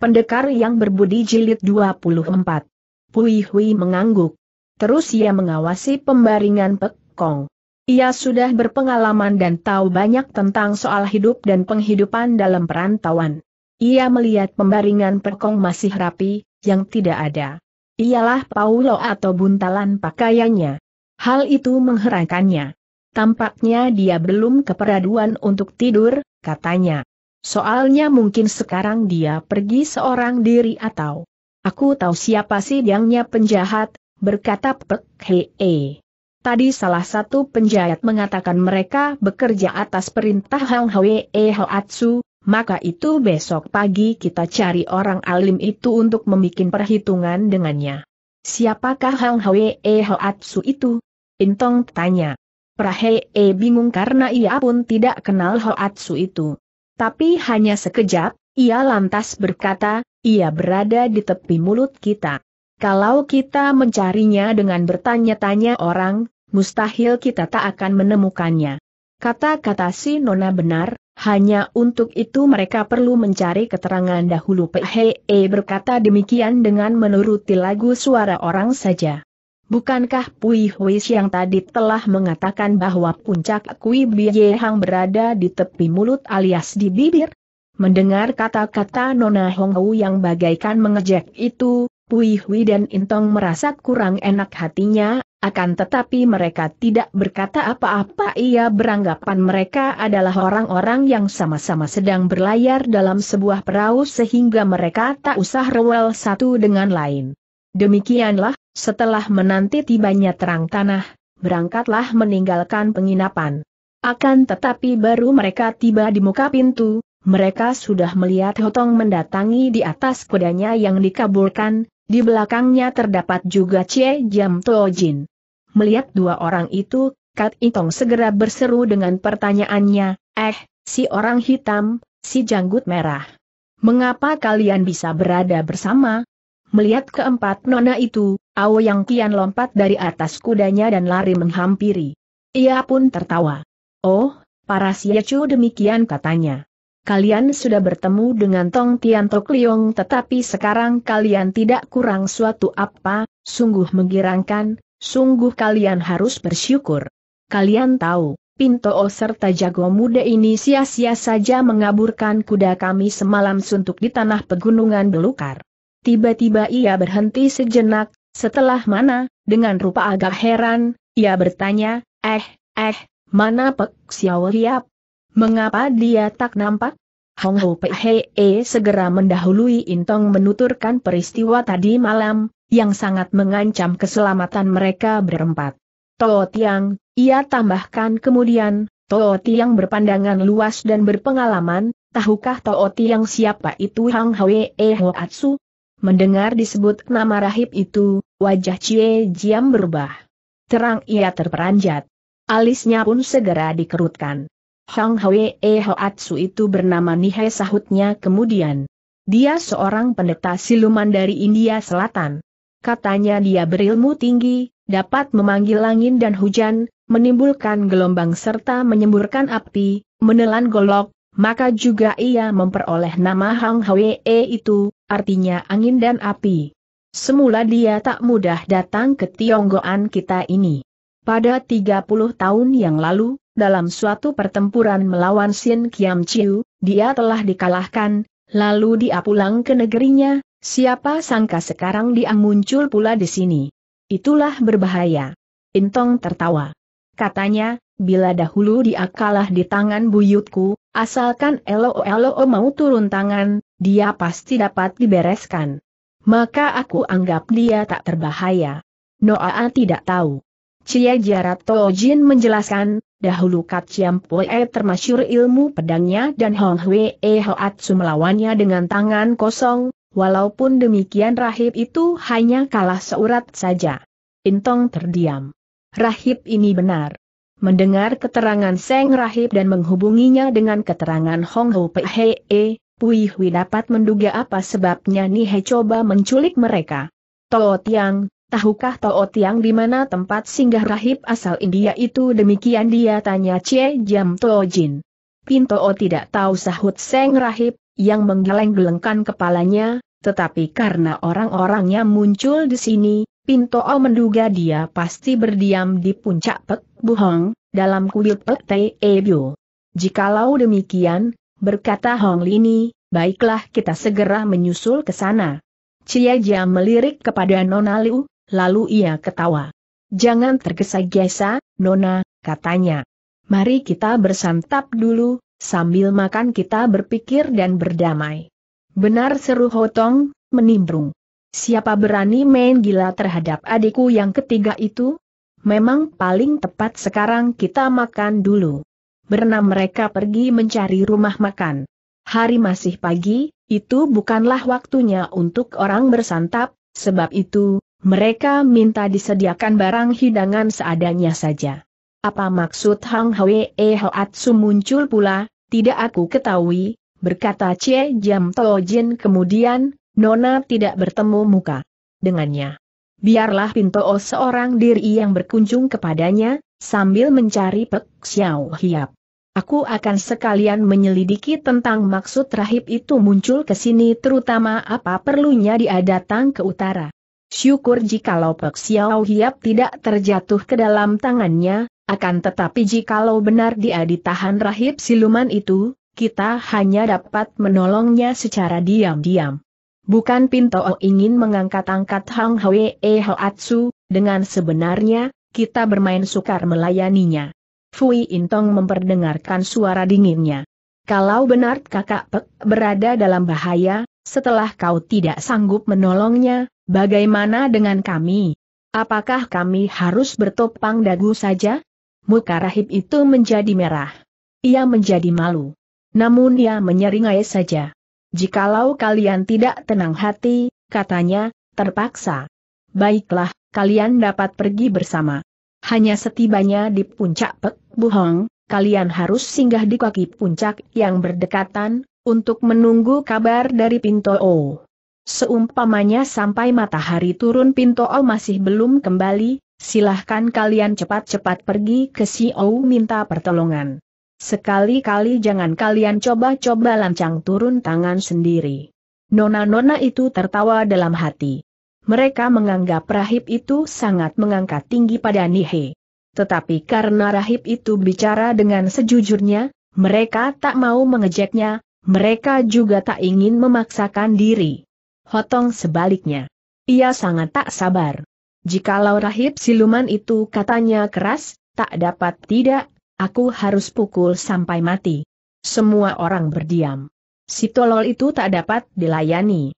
Pendekar yang berbudi jilid 24. Pui Hui mengangguk. Terus ia mengawasi pembaringan Pek Kong. Ia sudah berpengalaman dan tahu banyak tentang soal hidup dan penghidupan dalam perantauan. Ia melihat pembaringan Pek masih rapi, yang tidak ada. Ialah Paulo atau buntalan pakaiannya. Hal itu mengherankannya. Tampaknya dia belum keperaduan untuk tidur, katanya. Soalnya mungkin sekarang dia pergi seorang diri atau Aku tahu siapa sih yangnya penjahat, berkata Pek Hee. Tadi salah satu penjahat mengatakan mereka bekerja atas perintah Hang Hwee Hoatsu, maka itu besok pagi kita cari orang alim itu untuk membuat perhitungan dengannya. Siapakah Hang Hwee Hoatsu itu? Intong tanya. Prahee bingung karena ia pun tidak kenal Hoatsu itu. Tapi hanya sekejap, ia lantas berkata, ia berada di tepi mulut kita. Kalau kita mencarinya dengan bertanya-tanya orang, mustahil kita tak akan menemukannya. Kata-kata si Nona benar, hanya untuk itu mereka perlu mencari keterangan dahulu. Pehe berkata demikian dengan menuruti lagu suara orang saja. Bukankah Pui Hui yang tadi telah mengatakan bahwa puncak Kui bie Hang berada di tepi mulut alias di bibir? Mendengar kata-kata Nona Hong Hu yang bagaikan mengejek itu, Pui Hui dan Intong merasa kurang enak hatinya, akan tetapi mereka tidak berkata apa-apa ia beranggapan mereka adalah orang-orang yang sama-sama sedang berlayar dalam sebuah perahu sehingga mereka tak usah rewel satu dengan lain. Demikianlah, setelah menanti tibanya terang tanah, berangkatlah meninggalkan penginapan. Akan tetapi baru mereka tiba di muka pintu, mereka sudah melihat Hotong mendatangi di atas kudanya yang dikabulkan, di belakangnya terdapat juga Cie Jam Tuo Jin. Melihat dua orang itu, Kat Itong segera berseru dengan pertanyaannya, eh, si orang hitam, si janggut merah. Mengapa kalian bisa berada bersama? Melihat keempat nona itu, Ao Yang Kian lompat dari atas kudanya dan lari menghampiri. Ia pun tertawa. Oh, para siacu demikian katanya. Kalian sudah bertemu dengan Tong Tian Tok Liong tetapi sekarang kalian tidak kurang suatu apa, sungguh menggirangkan, sungguh kalian harus bersyukur. Kalian tahu, Pinto O serta jago muda ini sia-sia saja mengaburkan kuda kami semalam suntuk di tanah pegunungan belukar. Tiba-tiba ia berhenti sejenak, setelah mana, dengan rupa agak heran, ia bertanya, eh, eh, mana Pek Xiao Hiap? Mengapa dia tak nampak? Hong Ho Pei e segera mendahului Intong menuturkan peristiwa tadi malam, yang sangat mengancam keselamatan mereka berempat. Toh Tiang, ia tambahkan kemudian, Toh Tiang berpandangan luas dan berpengalaman, tahukah Toh Tiang siapa itu Hong Hang Ho Hoatsu? Mendengar disebut nama rahib itu, wajah Cie Jiam berubah. Terang ia terperanjat. Alisnya pun segera dikerutkan. Hang Hwee Hoatsu itu bernama Nihai sahutnya kemudian. Dia seorang pendeta siluman dari India Selatan. Katanya dia berilmu tinggi, dapat memanggil angin dan hujan, menimbulkan gelombang serta menyemburkan api, menelan golok, maka juga ia memperoleh nama Hang Hwee itu, artinya angin dan api. Semula dia tak mudah datang ke Tionggoan kita ini. Pada 30 tahun yang lalu, dalam suatu pertempuran melawan Sin Kiam Chiu, dia telah dikalahkan, lalu dia pulang ke negerinya, siapa sangka sekarang dia muncul pula di sini. Itulah berbahaya. Intong tertawa. Katanya, bila dahulu dia kalah di tangan buyutku, asalkan Elo Elo mau turun tangan, dia pasti dapat dibereskan. Maka aku anggap dia tak terbahaya. Noa tidak tahu. Cia Jarat Tojin menjelaskan, dahulu Kat Chiam Pue termasyur ilmu pedangnya dan Hong E Hoatsu melawannya dengan tangan kosong, walaupun demikian rahib itu hanya kalah seurat saja. Intong terdiam. Rahib ini benar. Mendengar keterangan Seng Rahib dan menghubunginya dengan keterangan Hong Hwe E, Pui Hui dapat menduga apa sebabnya Nihe coba menculik mereka. Toh Tiang, tahukah Toh Tiang di mana tempat singgah rahib asal India itu demikian dia tanya Cie Jam Too Jin. Pinto tidak tahu sahut Seng Rahib, yang menggeleng-gelengkan kepalanya, tetapi karena orang-orangnya muncul di sini, Pinto menduga dia pasti berdiam di puncak Pek Buhong, dalam kuil Pek Te Ebyo. Jikalau demikian, berkata Hong Lini, baiklah kita segera menyusul ke sana. Ciaja melirik kepada Nona Liu, lalu ia ketawa. Jangan tergesa-gesa, Nona, katanya. Mari kita bersantap dulu, sambil makan kita berpikir dan berdamai. Benar seru Hotong, menimbrung. Siapa berani main gila terhadap adikku yang ketiga itu? Memang paling tepat sekarang kita makan dulu. Berenam mereka pergi mencari rumah makan. Hari masih pagi, itu bukanlah waktunya untuk orang bersantap, sebab itu, mereka minta disediakan barang hidangan seadanya saja. Apa maksud Hang Hwee Hoatsu muncul pula, tidak aku ketahui, berkata Che Jam Jin. kemudian, Nona tidak bertemu muka dengannya. Biarlah Pinto Pintoo seorang diri yang berkunjung kepadanya, sambil mencari Pek Xiao Hiap. Aku akan sekalian menyelidiki tentang maksud rahib itu muncul ke sini terutama apa perlunya dia datang ke utara. Syukur jikalau Pek Xiao Hiap tidak terjatuh ke dalam tangannya, akan tetapi jikalau benar dia ditahan rahib siluman itu, kita hanya dapat menolongnya secara diam-diam. Bukan Pinto ingin mengangkat-angkat Hang Hwee Hoatsu, dengan sebenarnya, kita bermain sukar melayaninya. Fui Intong memperdengarkan suara dinginnya. Kalau benar kakak Pek berada dalam bahaya, setelah kau tidak sanggup menolongnya, bagaimana dengan kami? Apakah kami harus bertopang dagu saja? Muka rahib itu menjadi merah. Ia menjadi malu. Namun ia menyeringai saja. Jikalau kalian tidak tenang hati, katanya, terpaksa. Baiklah, kalian dapat pergi bersama. Hanya setibanya di puncak Pek Buhong, kalian harus singgah di kaki puncak yang berdekatan, untuk menunggu kabar dari Pinto O. Seumpamanya sampai matahari turun Pinto O masih belum kembali, silahkan kalian cepat-cepat pergi ke si O minta pertolongan. Sekali-kali jangan kalian coba-coba lancang turun tangan sendiri. Nona-nona itu tertawa dalam hati mereka menganggap rahib itu sangat mengangkat tinggi pada Nihe. Tetapi karena rahib itu bicara dengan sejujurnya, mereka tak mau mengejeknya, mereka juga tak ingin memaksakan diri. Hotong sebaliknya. Ia sangat tak sabar. Jikalau rahib siluman itu katanya keras, tak dapat tidak, aku harus pukul sampai mati. Semua orang berdiam. Si tolol itu tak dapat dilayani.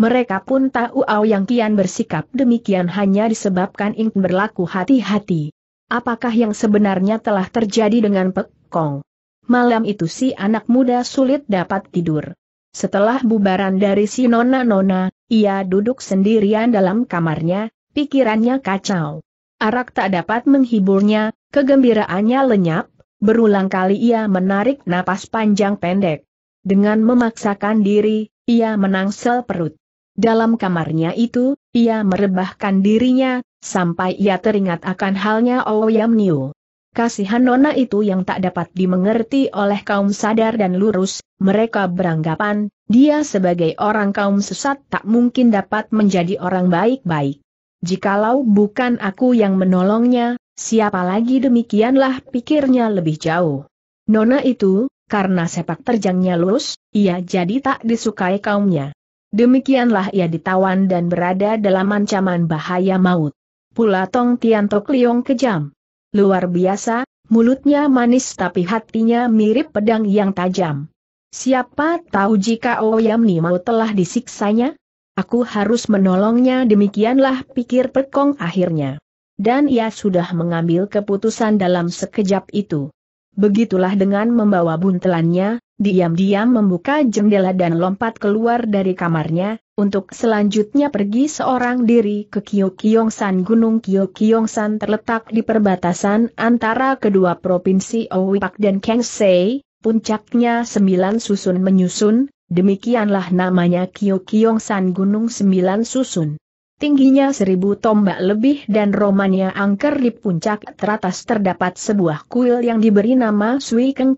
Mereka pun tahu Yang Kian bersikap demikian hanya disebabkan Ing berlaku hati-hati. Apakah yang sebenarnya telah terjadi dengan Pek Kong? Malam itu si anak muda sulit dapat tidur. Setelah bubaran dari si nona-nona, ia duduk sendirian dalam kamarnya, pikirannya kacau. Arak tak dapat menghiburnya, kegembiraannya lenyap, berulang kali ia menarik napas panjang pendek. Dengan memaksakan diri, ia menangsel perut. Dalam kamarnya itu, ia merebahkan dirinya, sampai ia teringat akan halnya Ouyam Niu. Kasihan nona itu yang tak dapat dimengerti oleh kaum sadar dan lurus, mereka beranggapan, dia sebagai orang kaum sesat tak mungkin dapat menjadi orang baik-baik. Jikalau bukan aku yang menolongnya, siapa lagi demikianlah pikirnya lebih jauh. Nona itu, karena sepak terjangnya lurus, ia jadi tak disukai kaumnya. Demikianlah ia ditawan dan berada dalam ancaman bahaya maut. Pula Tong Tiantok Liong kejam. Luar biasa, mulutnya manis tapi hatinya mirip pedang yang tajam. Siapa tahu jika Oyam oh Nimau telah disiksanya? Aku harus menolongnya demikianlah pikir Pekong akhirnya. Dan ia sudah mengambil keputusan dalam sekejap itu. Begitulah dengan membawa buntelannya, diam-diam membuka jendela dan lompat keluar dari kamarnya, untuk selanjutnya pergi seorang diri ke San Gunung San terletak di perbatasan antara kedua provinsi Owipak dan Kengsei, puncaknya sembilan susun menyusun, demikianlah namanya San Gunung Sembilan Susun. Tingginya seribu tombak lebih dan romannya angker di puncak teratas terdapat sebuah kuil yang diberi nama Sui Keng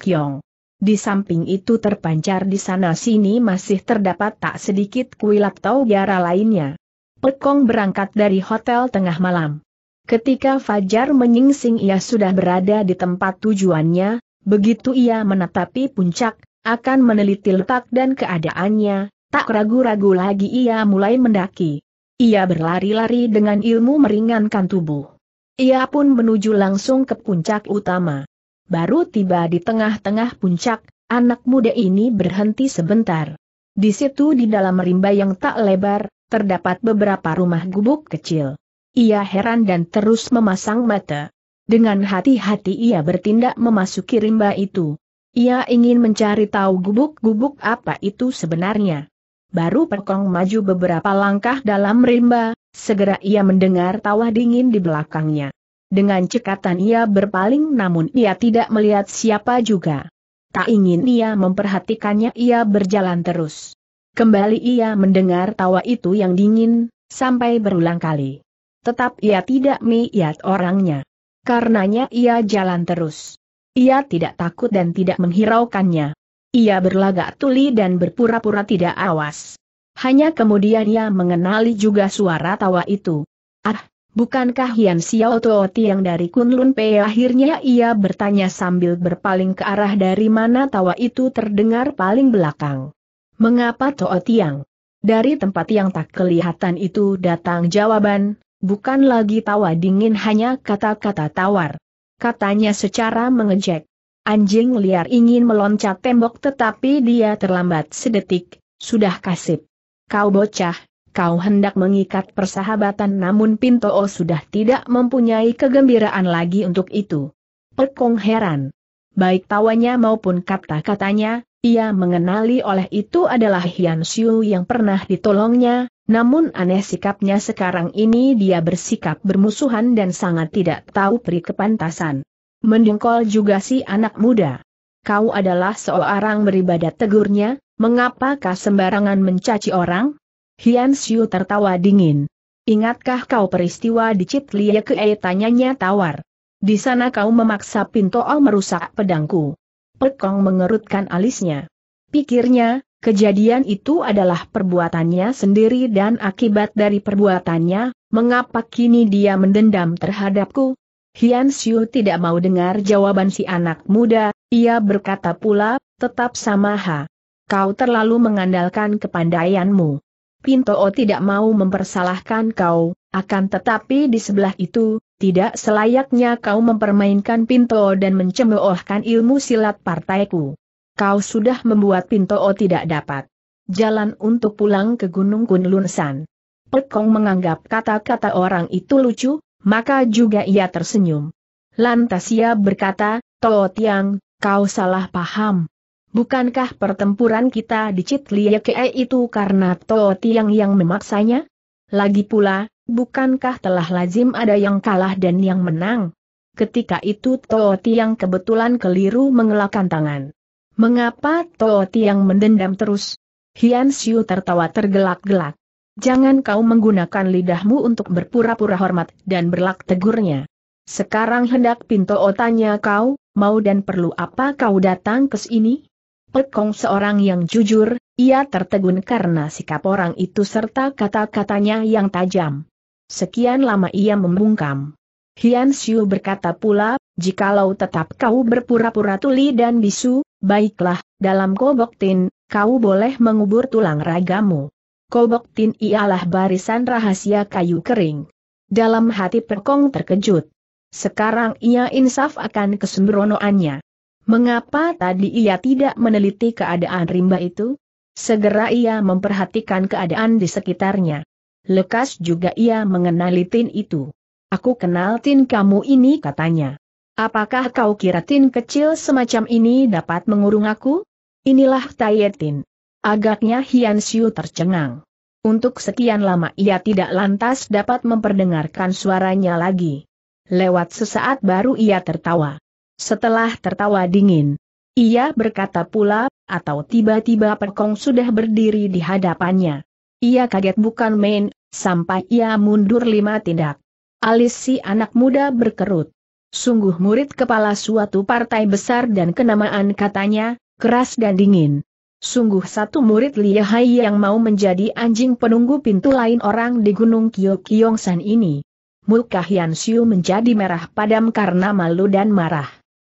di samping itu terpancar di sana-sini masih terdapat tak sedikit kuil atau biara lainnya. Pekong berangkat dari hotel tengah malam. Ketika Fajar menyingsing ia sudah berada di tempat tujuannya, begitu ia menetapi puncak, akan meneliti letak dan keadaannya, tak ragu-ragu lagi ia mulai mendaki. Ia berlari-lari dengan ilmu meringankan tubuh. Ia pun menuju langsung ke puncak utama baru tiba di tengah-tengah puncak, anak muda ini berhenti sebentar. Di situ di dalam rimba yang tak lebar, terdapat beberapa rumah gubuk kecil. Ia heran dan terus memasang mata. Dengan hati-hati ia bertindak memasuki rimba itu. Ia ingin mencari tahu gubuk-gubuk apa itu sebenarnya. Baru Perkong maju beberapa langkah dalam rimba, segera ia mendengar tawa dingin di belakangnya. Dengan cekatan ia berpaling namun ia tidak melihat siapa juga. Tak ingin ia memperhatikannya ia berjalan terus. Kembali ia mendengar tawa itu yang dingin, sampai berulang kali. Tetap ia tidak melihat orangnya. Karenanya ia jalan terus. Ia tidak takut dan tidak menghiraukannya. Ia berlagak tuli dan berpura-pura tidak awas. Hanya kemudian ia mengenali juga suara tawa itu. Ah, Bukankah Hian Xiao Tuo Tiang dari Kunlun Pei akhirnya ia bertanya sambil berpaling ke arah dari mana tawa itu terdengar paling belakang. Mengapa Tiang? Dari tempat yang tak kelihatan itu datang jawaban, bukan lagi tawa dingin hanya kata-kata tawar. Katanya secara mengejek. Anjing liar ingin meloncat tembok tetapi dia terlambat sedetik, sudah kasip. Kau bocah, Kau hendak mengikat persahabatan namun Pinto o sudah tidak mempunyai kegembiraan lagi untuk itu. Pekong heran. Baik tawanya maupun kata-katanya, ia mengenali oleh itu adalah Hian Xiu yang pernah ditolongnya, namun aneh sikapnya sekarang ini dia bersikap bermusuhan dan sangat tidak tahu pri kepantasan. Mendengkol juga si anak muda. Kau adalah seorang beribadat tegurnya, mengapakah sembarangan mencaci orang? Hian Xiu tertawa dingin. Ingatkah kau peristiwa di Cip Lie e, tanyanya tawar? Di sana kau memaksa Pinto O merusak pedangku. Pekong mengerutkan alisnya. Pikirnya, kejadian itu adalah perbuatannya sendiri dan akibat dari perbuatannya, mengapa kini dia mendendam terhadapku? Hian Xiu tidak mau dengar jawaban si anak muda, ia berkata pula, tetap sama ha. Kau terlalu mengandalkan kepandaianmu. Pinto Pintoo tidak mau mempersalahkan kau, akan tetapi di sebelah itu, tidak selayaknya kau mempermainkan Pintoo dan mencemoohkan ilmu silat partaiku. Kau sudah membuat Pinto Pintoo tidak dapat jalan untuk pulang ke Gunung Kunlunsan. Pekong menganggap kata-kata orang itu lucu, maka juga ia tersenyum. Lantas ia berkata, Tootiang, Tiang, kau salah paham. Bukankah pertempuran kita di Citliekei itu karena Toh Tiang yang memaksanya? Lagi pula, bukankah telah lazim ada yang kalah dan yang menang? Ketika itu Toh Tiang kebetulan keliru mengelakkan tangan. Mengapa Toh Tiang mendendam terus? Hian Siu tertawa tergelak-gelak. Jangan kau menggunakan lidahmu untuk berpura-pura hormat dan berlak tegurnya. Sekarang hendak pintu otanya kau, mau dan perlu apa kau datang ke sini? Pekong seorang yang jujur, ia tertegun karena sikap orang itu serta kata-katanya yang tajam. Sekian lama ia membungkam. Hian Xiu berkata pula, jikalau tetap kau berpura-pura tuli dan bisu, baiklah, dalam kobok tin, kau boleh mengubur tulang ragamu. Kobok tin ialah barisan rahasia kayu kering. Dalam hati Pekong terkejut. Sekarang ia insaf akan kesembronoannya. Mengapa tadi ia tidak meneliti keadaan rimba itu? Segera ia memperhatikan keadaan di sekitarnya. Lekas juga ia mengenali tin itu. Aku kenal tin kamu ini katanya. Apakah kau kira tin kecil semacam ini dapat mengurung aku? Inilah Tayetin. Agaknya Hian Xiu tercengang. Untuk sekian lama ia tidak lantas dapat memperdengarkan suaranya lagi. Lewat sesaat baru ia tertawa. Setelah tertawa dingin, ia berkata pula, atau tiba-tiba Perkong sudah berdiri di hadapannya. Ia kaget bukan main, sampai ia mundur lima tindak. Alis si anak muda berkerut. Sungguh murid kepala suatu partai besar dan kenamaan katanya, keras dan dingin. Sungguh satu murid lihai yang mau menjadi anjing penunggu pintu lain orang di Gunung Kyokyongsan ini. Muka Hian menjadi merah padam karena malu dan marah.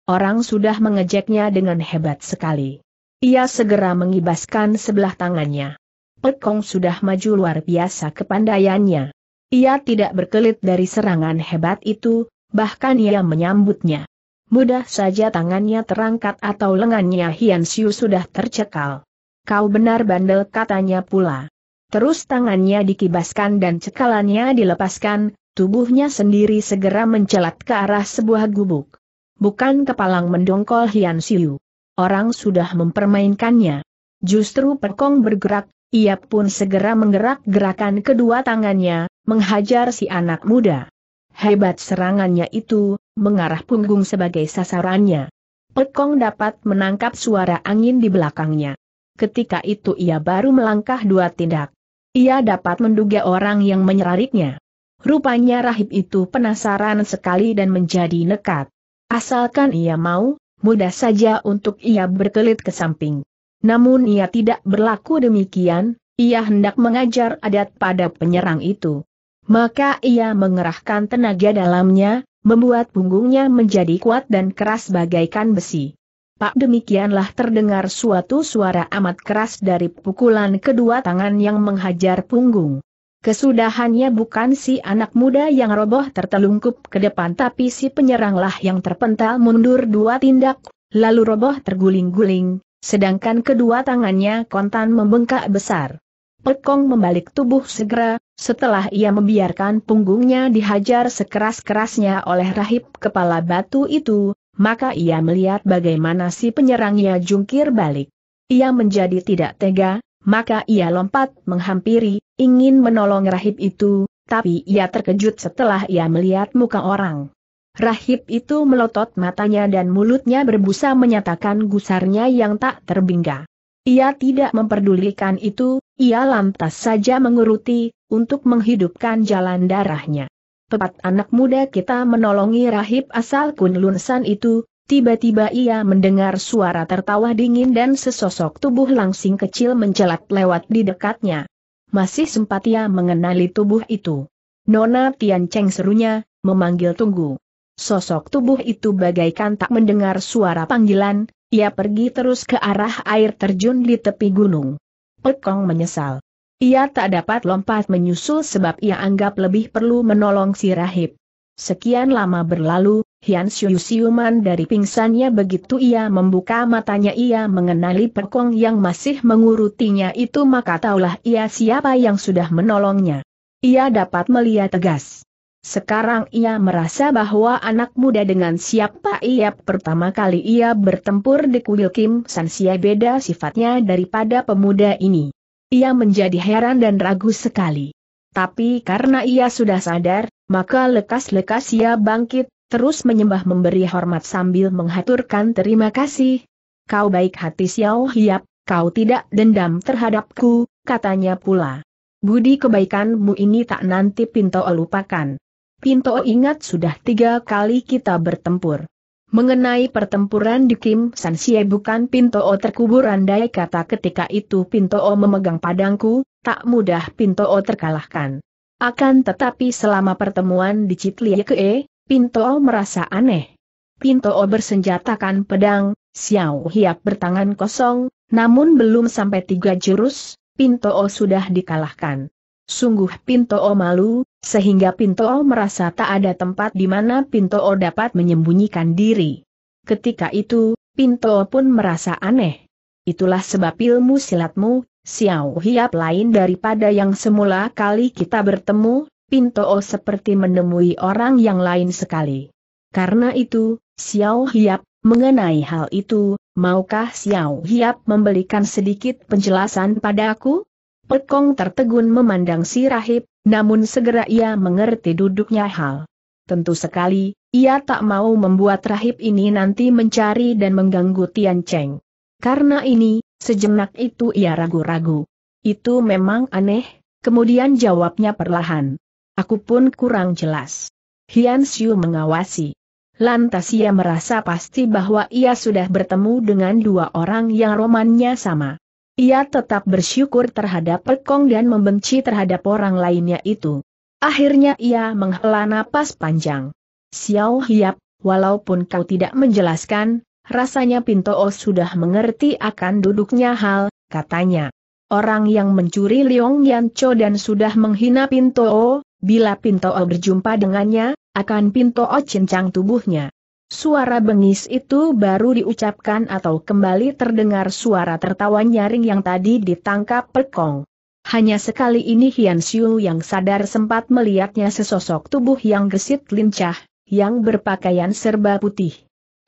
Orang sudah mengejeknya dengan hebat sekali. Ia segera mengibaskan sebelah tangannya. Pekong sudah maju luar biasa kepandaiannya. Ia tidak berkelit dari serangan hebat itu, bahkan ia menyambutnya. Mudah saja tangannya terangkat atau lengannya Hian Siu sudah tercekal. Kau benar bandel katanya pula. Terus tangannya dikibaskan dan cekalannya dilepaskan, tubuhnya sendiri segera mencelat ke arah sebuah gubuk bukan kepalang mendongkol Hian Siu. Orang sudah mempermainkannya. Justru Perkong bergerak, ia pun segera menggerak-gerakan kedua tangannya, menghajar si anak muda. Hebat serangannya itu, mengarah punggung sebagai sasarannya. Perkong dapat menangkap suara angin di belakangnya. Ketika itu ia baru melangkah dua tindak. Ia dapat menduga orang yang menyerariknya. Rupanya rahib itu penasaran sekali dan menjadi nekat. Asalkan ia mau, mudah saja untuk ia berkelit ke samping. Namun ia tidak berlaku demikian, ia hendak mengajar adat pada penyerang itu. Maka ia mengerahkan tenaga dalamnya, membuat punggungnya menjadi kuat dan keras bagaikan besi. Pak demikianlah terdengar suatu suara amat keras dari pukulan kedua tangan yang menghajar punggung. Kesudahannya bukan si anak muda yang roboh tertelungkup ke depan tapi si penyeranglah yang terpental mundur dua tindak, lalu roboh terguling-guling, sedangkan kedua tangannya kontan membengkak besar. Pekong membalik tubuh segera, setelah ia membiarkan punggungnya dihajar sekeras-kerasnya oleh rahib kepala batu itu, maka ia melihat bagaimana si penyerangnya jungkir balik. Ia menjadi tidak tega, maka ia lompat menghampiri, ingin menolong rahib itu, tapi ia terkejut setelah ia melihat muka orang. Rahib itu melotot matanya dan mulutnya berbusa menyatakan gusarnya yang tak terbingga. Ia tidak memperdulikan itu, ia lantas saja menguruti, untuk menghidupkan jalan darahnya. Pepat anak muda kita menolongi rahib asal kunlunsan itu, tiba-tiba ia mendengar suara tertawa dingin dan sesosok tubuh langsing kecil mencelat lewat di dekatnya masih sempat ia mengenali tubuh itu. Nona Tian Cheng serunya, memanggil tunggu. Sosok tubuh itu bagaikan tak mendengar suara panggilan, ia pergi terus ke arah air terjun di tepi gunung. Pekong menyesal. Ia tak dapat lompat menyusul sebab ia anggap lebih perlu menolong si rahib. Sekian lama berlalu, Hian Xiu siuman dari pingsannya begitu ia membuka matanya ia mengenali perkong yang masih mengurutinya itu maka taulah ia siapa yang sudah menolongnya. Ia dapat melihat tegas. Sekarang ia merasa bahwa anak muda dengan siapa ia pertama kali ia bertempur di kuil Kim San sia beda sifatnya daripada pemuda ini. Ia menjadi heran dan ragu sekali. Tapi karena ia sudah sadar, maka lekas-lekas ia bangkit, terus menyembah memberi hormat sambil menghaturkan terima kasih. Kau baik hati Xiao Hiap, kau tidak dendam terhadapku, katanya pula. Budi kebaikanmu ini tak nanti Pinto lupakan. Pinto ingat sudah tiga kali kita bertempur. Mengenai pertempuran di Kim San Xie bukan Pinto terkubur andai kata ketika itu Pinto memegang padangku, tak mudah Pinto terkalahkan. Akan tetapi selama pertemuan di Citliekee, Pinto merasa aneh. Pinto bersenjatakan pedang, Xiao Hiap bertangan kosong, namun belum sampai tiga jurus, Pinto sudah dikalahkan. Sungguh Pinto malu, sehingga Pinto merasa tak ada tempat di mana Pinto dapat menyembunyikan diri. Ketika itu, Pinto pun merasa aneh. Itulah sebab ilmu silatmu Xiao Hiap lain daripada yang semula kali kita bertemu, Pinto o seperti menemui orang yang lain sekali. Karena itu, Xiao Hiap, mengenai hal itu, maukah Xiao Hiap membelikan sedikit penjelasan padaku? Pekong tertegun memandang si rahib, namun segera ia mengerti duduknya hal. Tentu sekali, ia tak mau membuat rahib ini nanti mencari dan mengganggu Tian Cheng. Karena ini, Sejenak itu ia ragu-ragu. Itu memang aneh, kemudian jawabnya perlahan. Aku pun kurang jelas. Hian Xiu mengawasi. Lantas ia merasa pasti bahwa ia sudah bertemu dengan dua orang yang romannya sama. Ia tetap bersyukur terhadap Pekong dan membenci terhadap orang lainnya itu. Akhirnya ia menghela napas panjang. Xiao Hiap, walaupun kau tidak menjelaskan, Rasanya Pinto O oh sudah mengerti akan duduknya hal, katanya. Orang yang mencuri Liong Cho dan sudah menghina Pinto O, oh, bila Pinto O oh berjumpa dengannya, akan Pinto O cincang tubuhnya. Suara bengis itu baru diucapkan atau kembali terdengar suara tertawa nyaring yang tadi ditangkap Pekong. Hanya sekali ini Hian Xiu yang sadar sempat melihatnya sesosok tubuh yang gesit lincah, yang berpakaian serba putih.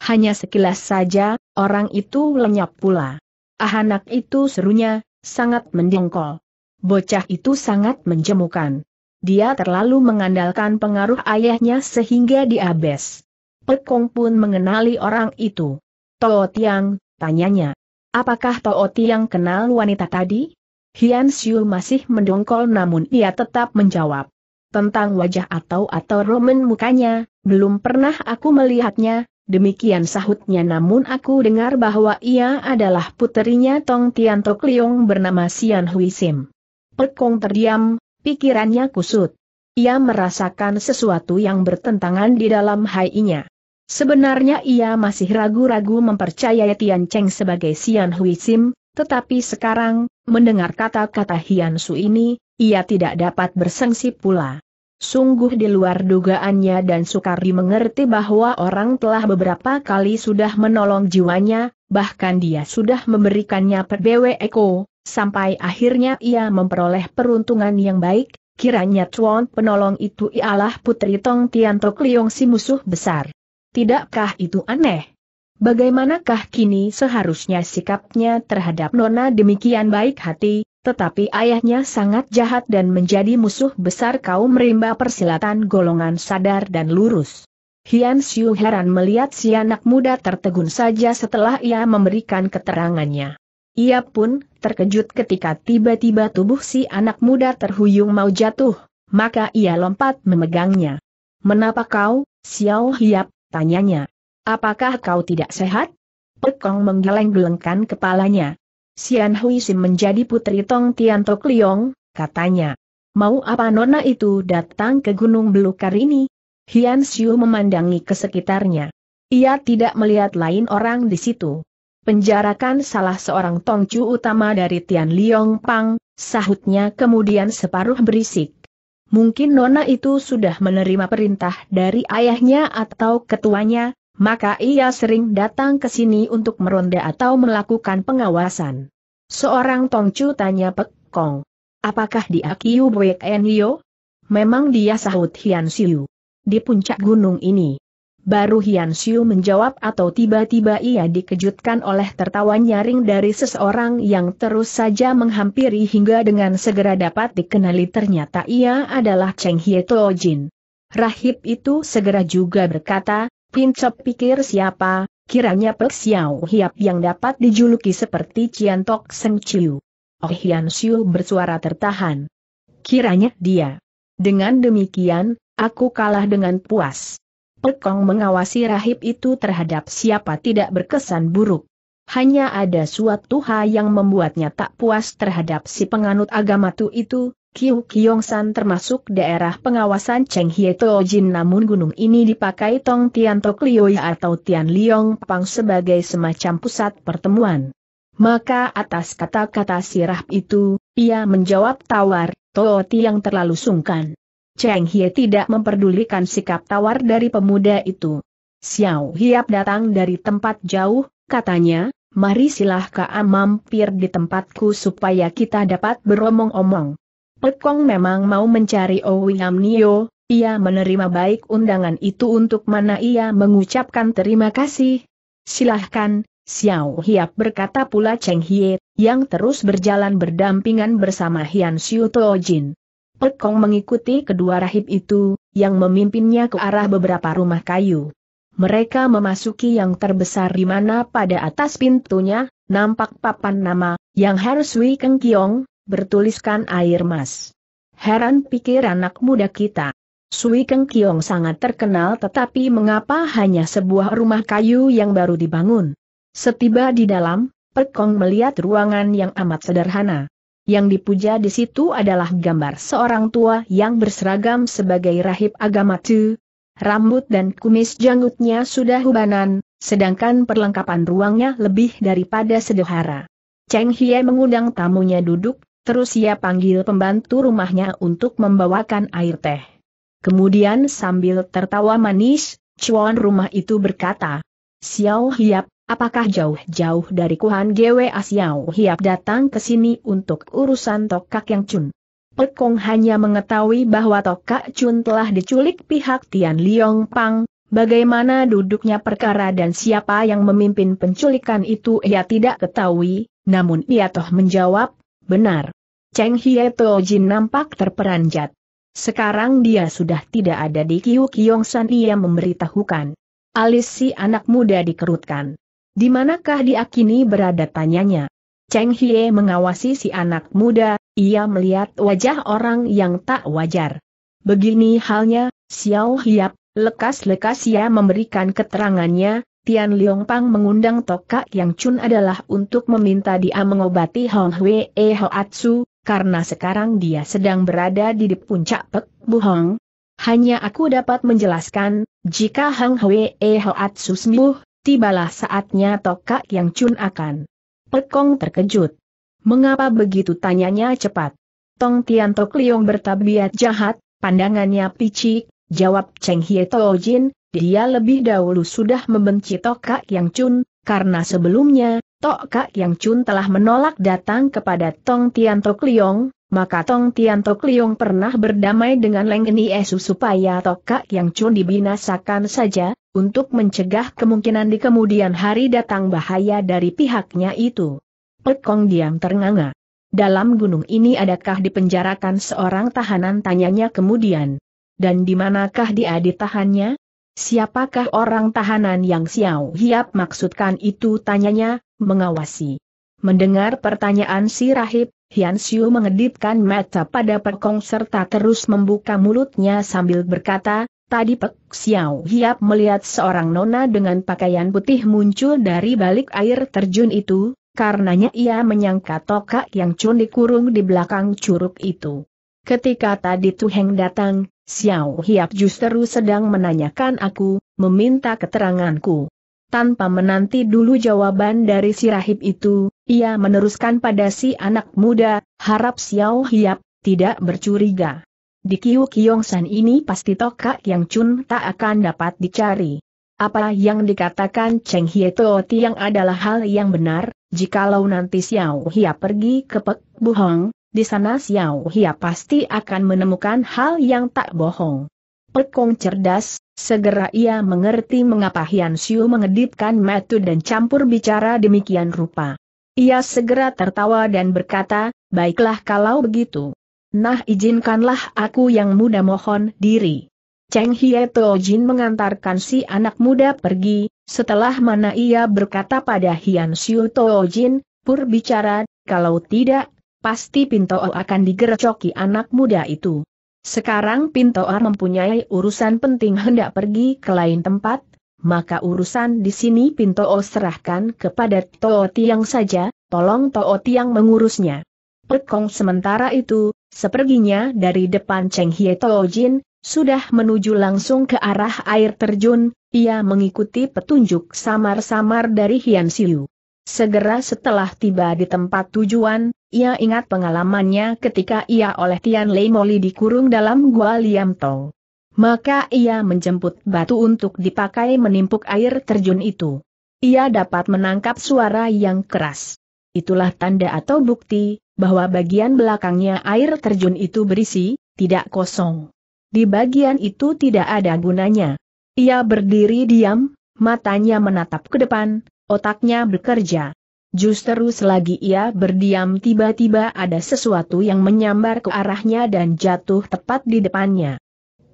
Hanya sekilas saja, orang itu lenyap pula. Ah anak itu serunya, sangat mendengkol. Bocah itu sangat menjemukan. Dia terlalu mengandalkan pengaruh ayahnya sehingga diabes. Pekong pun mengenali orang itu. Toh Tiang, tanyanya. Apakah Toh Tiang kenal wanita tadi? Hian Xiu masih mendongkol namun ia tetap menjawab. Tentang wajah atau atau roman mukanya, belum pernah aku melihatnya, demikian sahutnya namun aku dengar bahwa ia adalah puterinya Tong Tian Tok bernama Sian Hui Sim. Pekong terdiam, pikirannya kusut. Ia merasakan sesuatu yang bertentangan di dalam hainya. Sebenarnya ia masih ragu-ragu mempercayai Tian Cheng sebagai Sian Hui Sim, tetapi sekarang, mendengar kata-kata Hian Su ini, ia tidak dapat bersengsi pula. Sungguh di luar dugaannya dan Sukari mengerti bahwa orang telah beberapa kali sudah menolong jiwanya, bahkan dia sudah memberikannya perbewe Eko, sampai akhirnya ia memperoleh peruntungan yang baik, kiranya Tuan penolong itu ialah Putri Tong Tian Tok Liong si musuh besar. Tidakkah itu aneh? Bagaimanakah kini seharusnya sikapnya terhadap Nona demikian baik hati, tetapi ayahnya sangat jahat dan menjadi musuh besar kaum rimba persilatan golongan sadar dan lurus. Hian Xiu heran melihat si anak muda tertegun saja setelah ia memberikan keterangannya. Ia pun terkejut ketika tiba-tiba tubuh si anak muda terhuyung mau jatuh, maka ia lompat memegangnya. Menapa kau, Xiao Hiap, tanyanya. Apakah kau tidak sehat? Pekong menggeleng-gelengkan kepalanya. Sian Hui Sim menjadi putri Tong Tian Tok Liong, katanya. Mau apa nona itu datang ke Gunung Belukar ini? Hian Xiu memandangi ke sekitarnya. Ia tidak melihat lain orang di situ. Penjarakan salah seorang tongcu utama dari Tian Liong Pang, sahutnya kemudian separuh berisik. Mungkin Nona itu sudah menerima perintah dari ayahnya atau ketuanya, maka ia sering datang ke sini untuk meronda atau melakukan pengawasan. Seorang Tongcu tanya Pek Kong. Apakah dia Kiu Buek Enio? Memang dia sahut Hian Siu. Di puncak gunung ini. Baru Hian Siu menjawab atau tiba-tiba ia dikejutkan oleh tertawa nyaring dari seseorang yang terus saja menghampiri hingga dengan segera dapat dikenali ternyata ia adalah Cheng Hie Jin. Rahib itu segera juga berkata, Pincop pikir siapa, kiranya Pek Xiao Hiap yang dapat dijuluki seperti Cian Tok Seng Chiu. Oh Hian Xiu bersuara tertahan. Kiranya dia. Dengan demikian, aku kalah dengan puas. Pekong mengawasi rahib itu terhadap siapa tidak berkesan buruk. Hanya ada suatu hal yang membuatnya tak puas terhadap si penganut agama tu itu, Kiu San termasuk daerah pengawasan Cheng Hie Jin namun gunung ini dipakai Tong Tian Tok Lioi atau Tian Liong Pang sebagai semacam pusat pertemuan. Maka atas kata-kata sirah itu, ia menjawab tawar, Tooti yang terlalu sungkan. Cheng Hie tidak memperdulikan sikap tawar dari pemuda itu. Xiao Hiap datang dari tempat jauh, katanya, mari silahkan mampir di tempatku supaya kita dapat beromong-omong. Pekong memang mau mencari Owingam Nio, ia menerima baik undangan itu untuk mana ia mengucapkan terima kasih. Silahkan, Xiao Hiap berkata pula Cheng Hie, yang terus berjalan berdampingan bersama Hian Xiu Toh Jin. Pekong mengikuti kedua rahib itu, yang memimpinnya ke arah beberapa rumah kayu. Mereka memasuki yang terbesar di mana pada atas pintunya, nampak papan nama, yang harus Wei Keng Kiong, bertuliskan air mas. Heran pikir anak muda kita. Sui Keng Kiong sangat terkenal tetapi mengapa hanya sebuah rumah kayu yang baru dibangun? Setiba di dalam, perkong melihat ruangan yang amat sederhana. Yang dipuja di situ adalah gambar seorang tua yang berseragam sebagai rahib agama Tu. Rambut dan kumis janggutnya sudah hubanan, sedangkan perlengkapan ruangnya lebih daripada sederhana Cheng Hie mengundang tamunya duduk, Terus ia panggil pembantu rumahnya untuk membawakan air teh. Kemudian sambil tertawa manis, cuan rumah itu berkata, Xiao Hiap, apakah jauh-jauh dari Kuhan Gwa Xiao Hiap datang ke sini untuk urusan Tokak Yang Chun? Pekong hanya mengetahui bahwa Tokak Chun telah diculik pihak Tian Liong Pang, bagaimana duduknya perkara dan siapa yang memimpin penculikan itu ia tidak ketahui, namun ia toh menjawab, Benar. Cheng Hie Jin nampak terperanjat. Sekarang dia sudah tidak ada di Kiu Kiong San ia memberitahukan. Alis si anak muda dikerutkan. Di manakah dia kini berada tanyanya. Cheng Hie mengawasi si anak muda, ia melihat wajah orang yang tak wajar. Begini halnya, Xiao Hiap, lekas-lekas ia memberikan keterangannya, Tian Leong Pang mengundang Toka Yang Chun adalah untuk meminta dia mengobati Hong Hwee Hoatsu, karena sekarang dia sedang berada di, puncak Pek Hong, Hanya aku dapat menjelaskan, jika Hong Hwee Hoatsu sembuh, tibalah saatnya Toka Yang Chun akan. Kong terkejut. Mengapa begitu tanyanya cepat? Tong Tian Tok Leong bertabiat jahat, pandangannya picik, jawab Cheng Hie Jin dia lebih dahulu sudah membenci Toka Yang Chun, karena sebelumnya, Toka Yang Chun telah menolak datang kepada Tong Tian Tok Liong, maka Tong Tian Tok Liong pernah berdamai dengan Leng Esu supaya Toka Yang Chun dibinasakan saja, untuk mencegah kemungkinan di kemudian hari datang bahaya dari pihaknya itu. Pekong diam ternganga. Dalam gunung ini adakah dipenjarakan seorang tahanan tanyanya kemudian? Dan di manakah dia ditahannya? Siapakah orang tahanan yang Xiao Hiap maksudkan itu tanyanya, mengawasi. Mendengar pertanyaan si rahib, Hian Xiu mengedipkan mata pada Pekong serta terus membuka mulutnya sambil berkata, Tadi Pek Xiao Hiap melihat seorang nona dengan pakaian putih muncul dari balik air terjun itu, karenanya ia menyangka tokak yang cun dikurung di belakang curug itu. Ketika tadi Tuheng datang, Xiao Hiap justru sedang menanyakan aku, meminta keteranganku. Tanpa menanti dulu jawaban dari si rahib itu, ia meneruskan pada si anak muda, harap Xiao Hiap, tidak bercuriga. Di Kiu San ini pasti tokak yang cun tak akan dapat dicari. Apa yang dikatakan Cheng Hie Tooti yang adalah hal yang benar, jikalau nanti Xiao Hiap pergi ke Pek Buhong, di sana Xiao Hia pasti akan menemukan hal yang tak bohong. Pekong cerdas, segera ia mengerti mengapa Hian Xiu mengedipkan metu dan campur bicara demikian rupa. Ia segera tertawa dan berkata, baiklah kalau begitu. Nah izinkanlah aku yang muda mohon diri. Cheng Hie Jin mengantarkan si anak muda pergi, setelah mana ia berkata pada Hian Xiu Jin, pur bicara, kalau tidak, pasti o akan digerecoki anak muda itu. Sekarang o mempunyai urusan penting hendak pergi ke lain tempat, maka urusan di sini o serahkan kepada Toa Tiang saja, tolong Toa Tiang mengurusnya. Pekong sementara itu, seperginya dari depan Cheng Hie Tojin Jin, sudah menuju langsung ke arah air terjun, ia mengikuti petunjuk samar-samar dari Hian Siu. Segera setelah tiba di tempat tujuan, ia ingat pengalamannya ketika ia oleh Tian Lei Moli dikurung dalam gua Liam Tong. Maka ia menjemput batu untuk dipakai menimpuk air terjun itu. Ia dapat menangkap suara yang keras. Itulah tanda atau bukti, bahwa bagian belakangnya air terjun itu berisi, tidak kosong. Di bagian itu tidak ada gunanya. Ia berdiri diam, matanya menatap ke depan, Otaknya bekerja. Justru selagi ia berdiam tiba-tiba ada sesuatu yang menyambar ke arahnya dan jatuh tepat di depannya.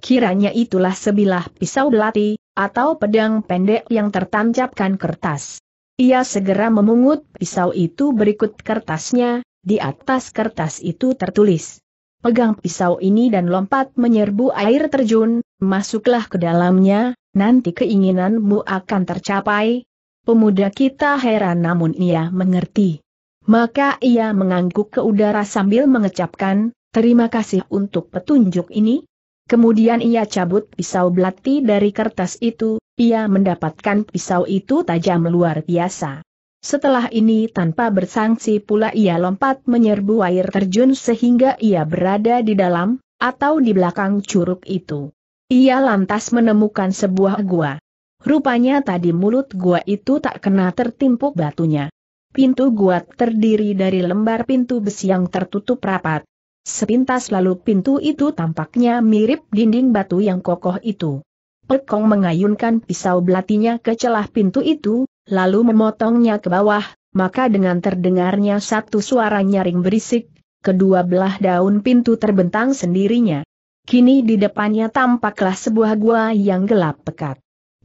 Kiranya itulah sebilah pisau belati, atau pedang pendek yang tertancapkan kertas. Ia segera memungut pisau itu berikut kertasnya, di atas kertas itu tertulis. Pegang pisau ini dan lompat menyerbu air terjun, masuklah ke dalamnya, nanti keinginanmu akan tercapai, Pemuda kita heran namun ia mengerti. Maka ia mengangguk ke udara sambil mengecapkan, terima kasih untuk petunjuk ini. Kemudian ia cabut pisau belati dari kertas itu, ia mendapatkan pisau itu tajam luar biasa. Setelah ini tanpa bersangsi pula ia lompat menyerbu air terjun sehingga ia berada di dalam, atau di belakang curug itu. Ia lantas menemukan sebuah gua. Rupanya tadi mulut gua itu tak kena tertimpuk batunya. Pintu gua terdiri dari lembar pintu besi yang tertutup rapat. Sepintas lalu pintu itu tampaknya mirip dinding batu yang kokoh itu. Pekong mengayunkan pisau belatinya ke celah pintu itu, lalu memotongnya ke bawah, maka dengan terdengarnya satu suara nyaring berisik, kedua belah daun pintu terbentang sendirinya. Kini di depannya tampaklah sebuah gua yang gelap pekat.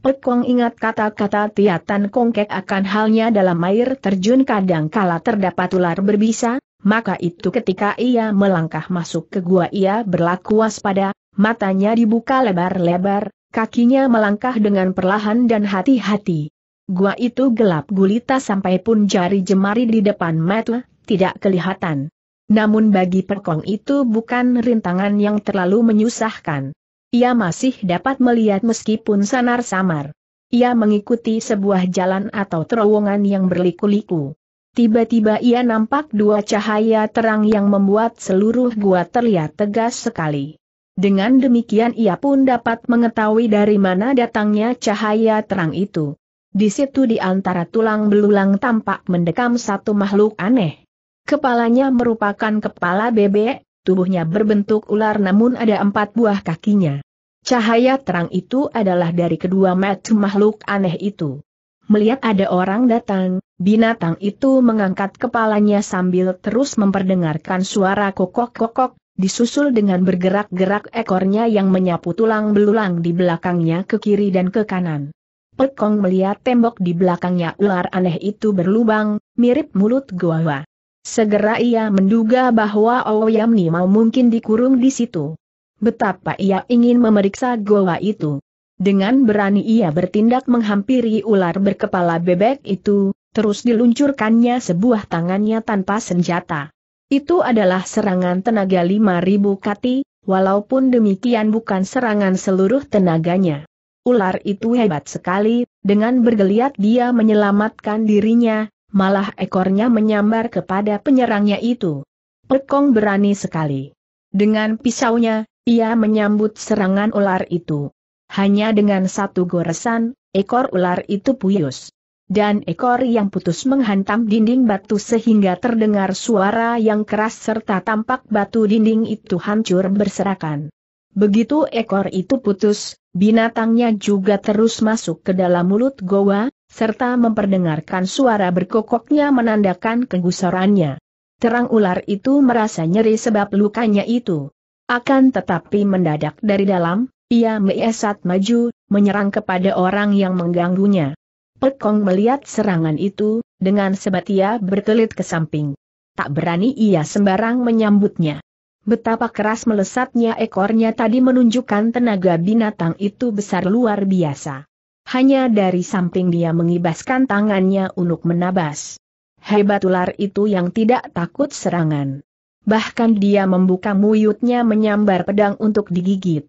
Pekong ingat kata-kata Tiatan Kongkek akan halnya dalam air terjun kadang kala terdapat ular berbisa, maka itu ketika ia melangkah masuk ke gua ia berlaku waspada, matanya dibuka lebar-lebar, kakinya melangkah dengan perlahan dan hati-hati. Gua itu gelap gulita sampai pun jari jemari di depan mata, tidak kelihatan. Namun bagi Pekong itu bukan rintangan yang terlalu menyusahkan. Ia masih dapat melihat meskipun sanar samar. Ia mengikuti sebuah jalan atau terowongan yang berliku-liku. Tiba-tiba ia nampak dua cahaya terang yang membuat seluruh gua terlihat tegas sekali. Dengan demikian ia pun dapat mengetahui dari mana datangnya cahaya terang itu. Di situ di antara tulang belulang tampak mendekam satu makhluk aneh. Kepalanya merupakan kepala bebek, tubuhnya berbentuk ular namun ada empat buah kakinya. Cahaya terang itu adalah dari kedua mata makhluk aneh itu. Melihat ada orang datang, binatang itu mengangkat kepalanya sambil terus memperdengarkan suara kokok-kokok, disusul dengan bergerak-gerak ekornya yang menyapu tulang belulang di belakangnya ke kiri dan ke kanan. Pekong melihat tembok di belakangnya ular aneh itu berlubang, mirip mulut goa. Segera ia menduga bahwa Ouyamni mau mungkin dikurung di situ. Betapa ia ingin memeriksa goa itu. Dengan berani ia bertindak menghampiri ular berkepala bebek itu, terus diluncurkannya sebuah tangannya tanpa senjata. Itu adalah serangan tenaga 5000 kati, walaupun demikian bukan serangan seluruh tenaganya. Ular itu hebat sekali, dengan bergeliat dia menyelamatkan dirinya, malah ekornya menyambar kepada penyerangnya itu. Pekong berani sekali. Dengan pisaunya, ia menyambut serangan ular itu. Hanya dengan satu goresan, ekor ular itu puyus. Dan ekor yang putus menghantam dinding batu sehingga terdengar suara yang keras serta tampak batu dinding itu hancur berserakan. Begitu ekor itu putus, binatangnya juga terus masuk ke dalam mulut goa, serta memperdengarkan suara berkokoknya menandakan kegusarannya. Terang ular itu merasa nyeri sebab lukanya itu. Akan tetapi mendadak dari dalam, ia meesat maju, menyerang kepada orang yang mengganggunya. Pekong melihat serangan itu, dengan sebatia berkelit ke samping. Tak berani ia sembarang menyambutnya. Betapa keras melesatnya ekornya tadi menunjukkan tenaga binatang itu besar luar biasa. Hanya dari samping dia mengibaskan tangannya untuk menabas. Hebat ular itu yang tidak takut serangan. Bahkan dia membuka muyutnya menyambar pedang untuk digigit.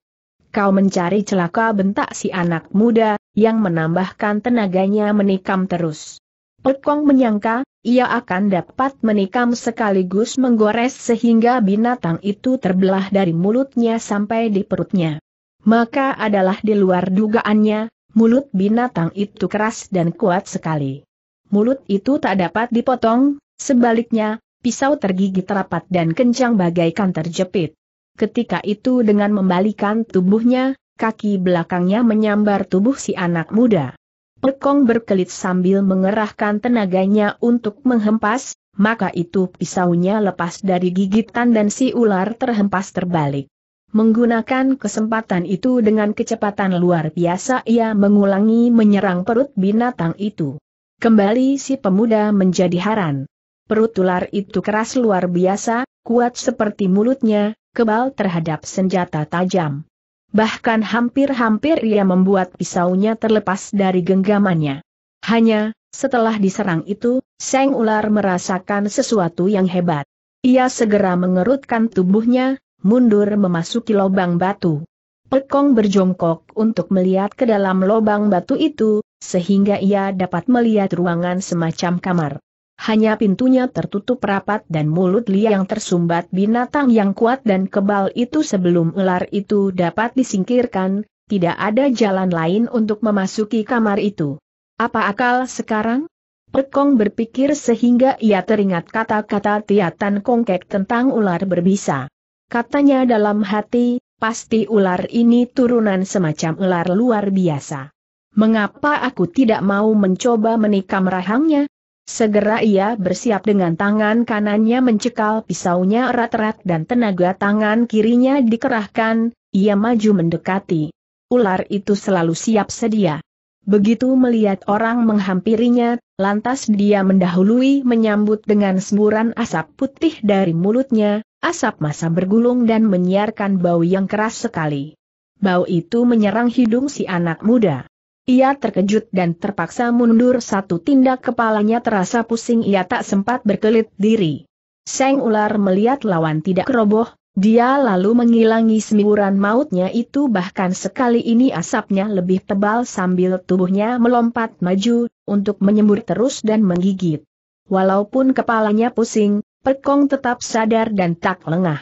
Kau mencari celaka bentak si anak muda, yang menambahkan tenaganya menikam terus. Pekong menyangka, ia akan dapat menikam sekaligus menggores sehingga binatang itu terbelah dari mulutnya sampai di perutnya. Maka adalah di luar dugaannya, Mulut binatang itu keras dan kuat sekali. Mulut itu tak dapat dipotong, sebaliknya, pisau tergigit rapat dan kencang bagaikan terjepit. Ketika itu dengan membalikan tubuhnya, kaki belakangnya menyambar tubuh si anak muda. Pekong berkelit sambil mengerahkan tenaganya untuk menghempas, maka itu pisaunya lepas dari gigitan dan si ular terhempas terbalik. Menggunakan kesempatan itu dengan kecepatan luar biasa ia mengulangi menyerang perut binatang itu. Kembali si pemuda menjadi haran. Perut ular itu keras luar biasa, kuat seperti mulutnya, kebal terhadap senjata tajam. Bahkan hampir-hampir ia membuat pisaunya terlepas dari genggamannya. Hanya, setelah diserang itu, Seng Ular merasakan sesuatu yang hebat. Ia segera mengerutkan tubuhnya, mundur memasuki lubang batu. Pekong berjongkok untuk melihat ke dalam lubang batu itu, sehingga ia dapat melihat ruangan semacam kamar. Hanya pintunya tertutup rapat dan mulut liang tersumbat binatang yang kuat dan kebal itu sebelum ular itu dapat disingkirkan, tidak ada jalan lain untuk memasuki kamar itu. Apa akal sekarang? Pekong berpikir sehingga ia teringat kata-kata Tiatan Kongkek tentang ular berbisa katanya dalam hati, pasti ular ini turunan semacam ular luar biasa. Mengapa aku tidak mau mencoba menikam rahangnya? Segera ia bersiap dengan tangan kanannya mencekal pisaunya erat-erat dan tenaga tangan kirinya dikerahkan, ia maju mendekati. Ular itu selalu siap sedia. Begitu melihat orang menghampirinya, lantas dia mendahului menyambut dengan semburan asap putih dari mulutnya, Asap masa bergulung dan menyiarkan bau yang keras sekali. Bau itu menyerang hidung si anak muda. Ia terkejut dan terpaksa mundur satu tindak kepalanya terasa pusing ia tak sempat berkelit diri. Seng ular melihat lawan tidak keroboh, dia lalu mengilangi semburan mautnya itu bahkan sekali ini asapnya lebih tebal sambil tubuhnya melompat maju, untuk menyembur terus dan menggigit. Walaupun kepalanya pusing, Perkong tetap sadar dan tak lengah.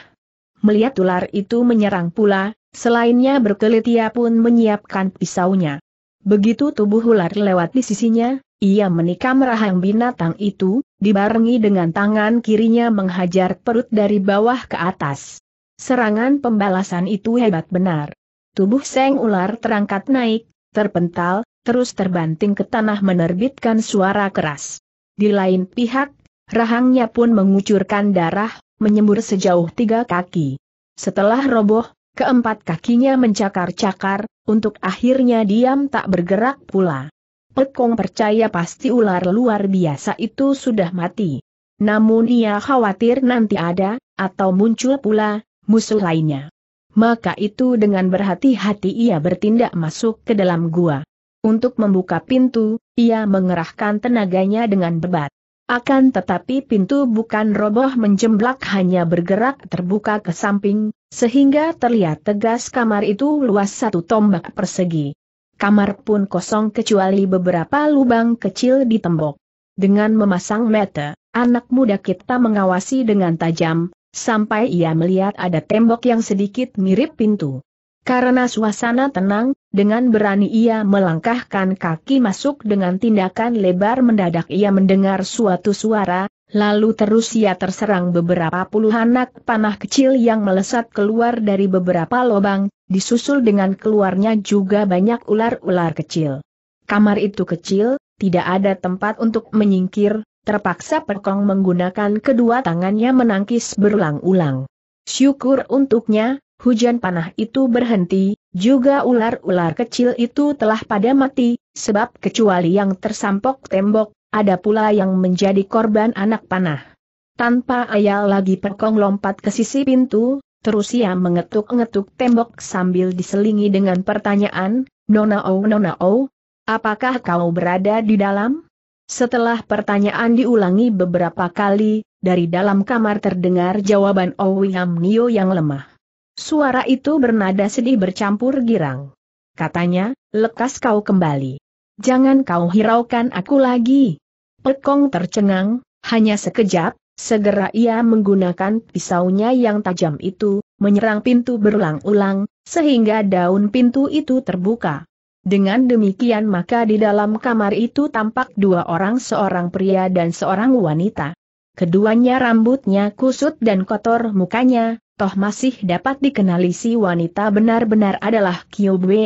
Melihat ular itu menyerang pula, selainnya berkelit ia pun menyiapkan pisaunya. Begitu tubuh ular lewat di sisinya, ia menikam rahang binatang itu, dibarengi dengan tangan kirinya menghajar perut dari bawah ke atas. Serangan pembalasan itu hebat benar. Tubuh seng ular terangkat naik, terpental, terus terbanting ke tanah menerbitkan suara keras. Di lain pihak, rahangnya pun mengucurkan darah, menyembur sejauh tiga kaki. Setelah roboh, keempat kakinya mencakar-cakar, untuk akhirnya diam tak bergerak pula. Pekong percaya pasti ular luar biasa itu sudah mati. Namun ia khawatir nanti ada, atau muncul pula, musuh lainnya. Maka itu dengan berhati-hati ia bertindak masuk ke dalam gua. Untuk membuka pintu, ia mengerahkan tenaganya dengan bebat. Akan tetapi pintu bukan roboh menjemblak hanya bergerak terbuka ke samping, sehingga terlihat tegas kamar itu luas satu tombak persegi. Kamar pun kosong kecuali beberapa lubang kecil di tembok. Dengan memasang mata, anak muda kita mengawasi dengan tajam, sampai ia melihat ada tembok yang sedikit mirip pintu. Karena suasana tenang, dengan berani ia melangkahkan kaki masuk dengan tindakan lebar mendadak ia mendengar suatu suara, lalu terus ia terserang beberapa puluh anak panah kecil yang melesat keluar dari beberapa lubang, disusul dengan keluarnya juga banyak ular-ular kecil. Kamar itu kecil, tidak ada tempat untuk menyingkir, terpaksa Perkong menggunakan kedua tangannya menangkis berulang-ulang. Syukur untuknya, hujan panah itu berhenti, juga ular-ular kecil itu telah pada mati, sebab kecuali yang tersampok tembok, ada pula yang menjadi korban anak panah. Tanpa ayal lagi perkong lompat ke sisi pintu, terus ia mengetuk-ngetuk tembok sambil diselingi dengan pertanyaan, Nona O oh, Nona O, oh, apakah kau berada di dalam? Setelah pertanyaan diulangi beberapa kali, dari dalam kamar terdengar jawaban Owiam Nio yang lemah. Suara itu bernada sedih bercampur girang. Katanya, lekas kau kembali. Jangan kau hiraukan aku lagi. Pekong tercengang, hanya sekejap, Segera ia menggunakan pisaunya yang tajam itu, menyerang pintu berulang-ulang, sehingga daun pintu itu terbuka. Dengan demikian maka di dalam kamar itu tampak dua orang seorang pria dan seorang wanita. Keduanya rambutnya kusut dan kotor mukanya, toh masih dapat dikenali si wanita benar-benar adalah Kyo e Bwe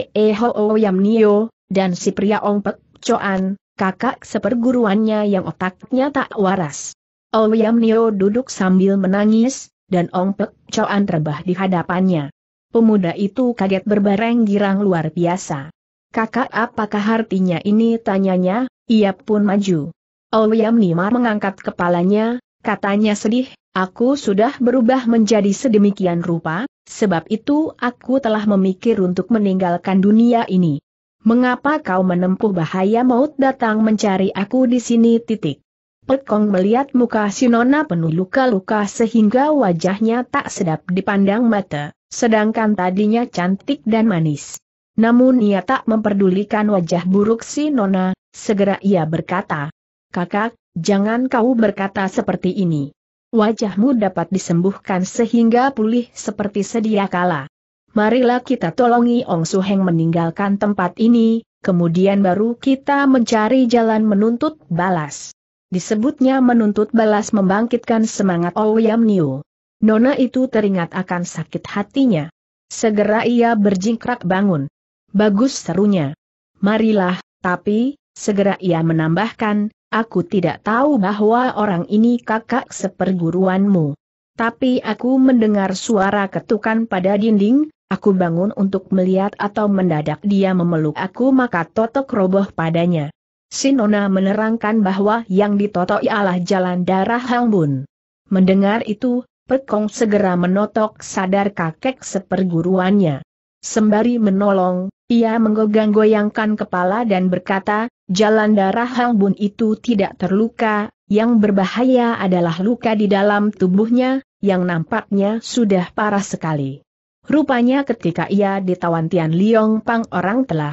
Yam Nio, dan si pria Ong Pek Choan, kakak seperguruannya yang otaknya tak waras. Oh Yam Nio duduk sambil menangis, dan Ong Pek Choan terbah di hadapannya. Pemuda itu kaget berbareng girang luar biasa. Kakak apakah artinya ini tanyanya, ia pun maju. Ouyam Nima mengangkat kepalanya, katanya sedih, aku sudah berubah menjadi sedemikian rupa, sebab itu aku telah memikir untuk meninggalkan dunia ini. Mengapa kau menempuh bahaya maut datang mencari aku di sini titik? Pekong melihat muka Sinona penuh luka-luka sehingga wajahnya tak sedap dipandang mata, sedangkan tadinya cantik dan manis. Namun ia tak memperdulikan wajah buruk Sinona. segera ia berkata, Kakak, Jangan kau berkata seperti ini. Wajahmu dapat disembuhkan sehingga pulih seperti sedia kala. Marilah kita tolongi Ong Su Heng meninggalkan tempat ini, kemudian baru kita mencari jalan menuntut balas. Disebutnya menuntut balas membangkitkan semangat Ouyam Niu. Nona itu teringat akan sakit hatinya. Segera ia berjingkrak bangun. Bagus serunya. Marilah, tapi, segera ia menambahkan, Aku tidak tahu bahwa orang ini kakak seperguruanmu. Tapi aku mendengar suara ketukan pada dinding, aku bangun untuk melihat atau mendadak dia memeluk aku maka totok roboh padanya. Sinona menerangkan bahwa yang ditotok ialah jalan darah Hangbun. Mendengar itu, Pekong segera menotok sadar kakek seperguruannya. Sembari menolong, ia menggoyang-goyangkan kepala dan berkata, Jalan darah Hang Bun itu tidak terluka, yang berbahaya adalah luka di dalam tubuhnya, yang nampaknya sudah parah sekali. Rupanya ketika ia ditawan Tian Liong Pang orang telah.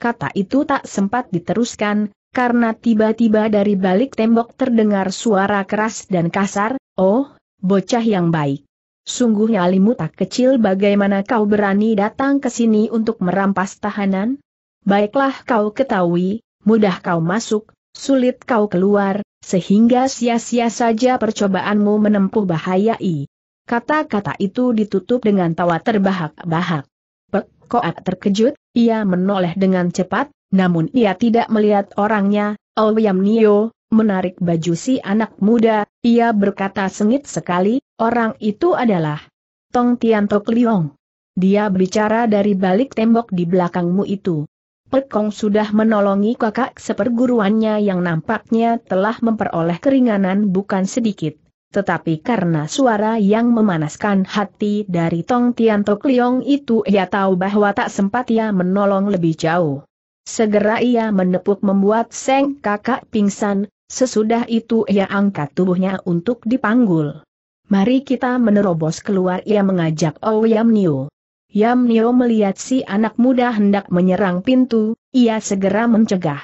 Kata itu tak sempat diteruskan, karena tiba-tiba dari balik tembok terdengar suara keras dan kasar, Oh, bocah yang baik. Sungguh nyalimu tak kecil bagaimana kau berani datang ke sini untuk merampas tahanan? Baiklah kau ketahui, mudah kau masuk, sulit kau keluar, sehingga sia-sia saja percobaanmu menempuh bahaya i. Kata-kata itu ditutup dengan tawa terbahak-bahak. Pek Koat terkejut, ia menoleh dengan cepat, namun ia tidak melihat orangnya, Ouyam Nio, menarik baju si anak muda, ia berkata sengit sekali, orang itu adalah Tong Tian Tok Liong. Dia berbicara dari balik tembok di belakangmu itu. Pekong sudah menolongi kakak seperguruannya yang nampaknya telah memperoleh keringanan bukan sedikit. Tetapi karena suara yang memanaskan hati dari Tong Tian Tok itu ia tahu bahwa tak sempat ia menolong lebih jauh. Segera ia menepuk membuat Seng kakak pingsan, sesudah itu ia angkat tubuhnya untuk dipanggul. Mari kita menerobos keluar ia mengajak Ouyam Niu. Yam Nio melihat si anak muda hendak menyerang pintu, ia segera mencegah.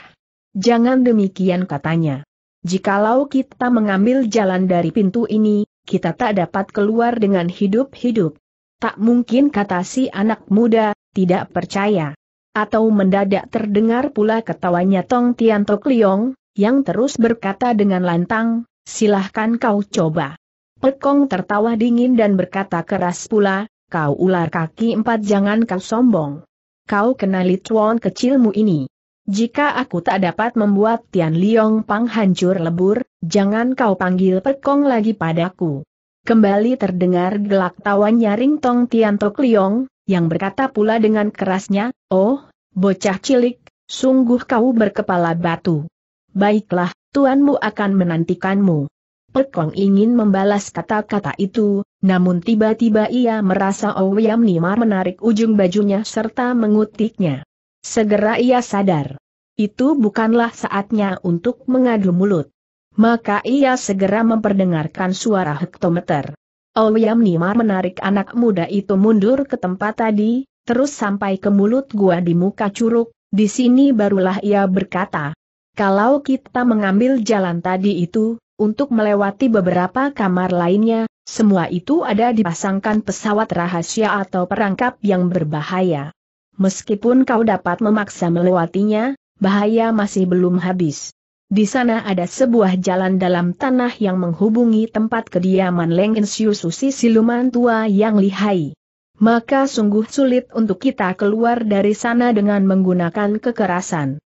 Jangan demikian katanya. Jikalau kita mengambil jalan dari pintu ini, kita tak dapat keluar dengan hidup-hidup. Tak mungkin kata si anak muda, tidak percaya. Atau mendadak terdengar pula ketawanya Tong Tian Tok Liong, yang terus berkata dengan lantang, silahkan kau coba. Pekong tertawa dingin dan berkata keras pula, kau ular kaki empat jangan kau sombong. Kau kenali cuan kecilmu ini. Jika aku tak dapat membuat Tian Liong Pang hancur lebur, jangan kau panggil pekong lagi padaku. Kembali terdengar gelak tawa nyaring Tong Tian Tok Liong, yang berkata pula dengan kerasnya, Oh, bocah cilik, sungguh kau berkepala batu. Baiklah, tuanmu akan menantikanmu. Perkong ingin membalas kata-kata itu, namun tiba-tiba ia merasa Owiam oh Nima menarik ujung bajunya serta mengutiknya. Segera ia sadar. Itu bukanlah saatnya untuk mengadu mulut. Maka ia segera memperdengarkan suara hektometer. Owiam oh Nima menarik anak muda itu mundur ke tempat tadi, terus sampai ke mulut gua di muka curug, di sini barulah ia berkata, kalau kita mengambil jalan tadi itu, untuk melewati beberapa kamar lainnya, semua itu ada dipasangkan pesawat rahasia atau perangkap yang berbahaya. Meskipun kau dapat memaksa melewatinya, bahaya masih belum habis. Di sana ada sebuah jalan dalam tanah yang menghubungi tempat kediaman Leng Insiu Susi siluman tua yang lihai. Maka sungguh sulit untuk kita keluar dari sana dengan menggunakan kekerasan.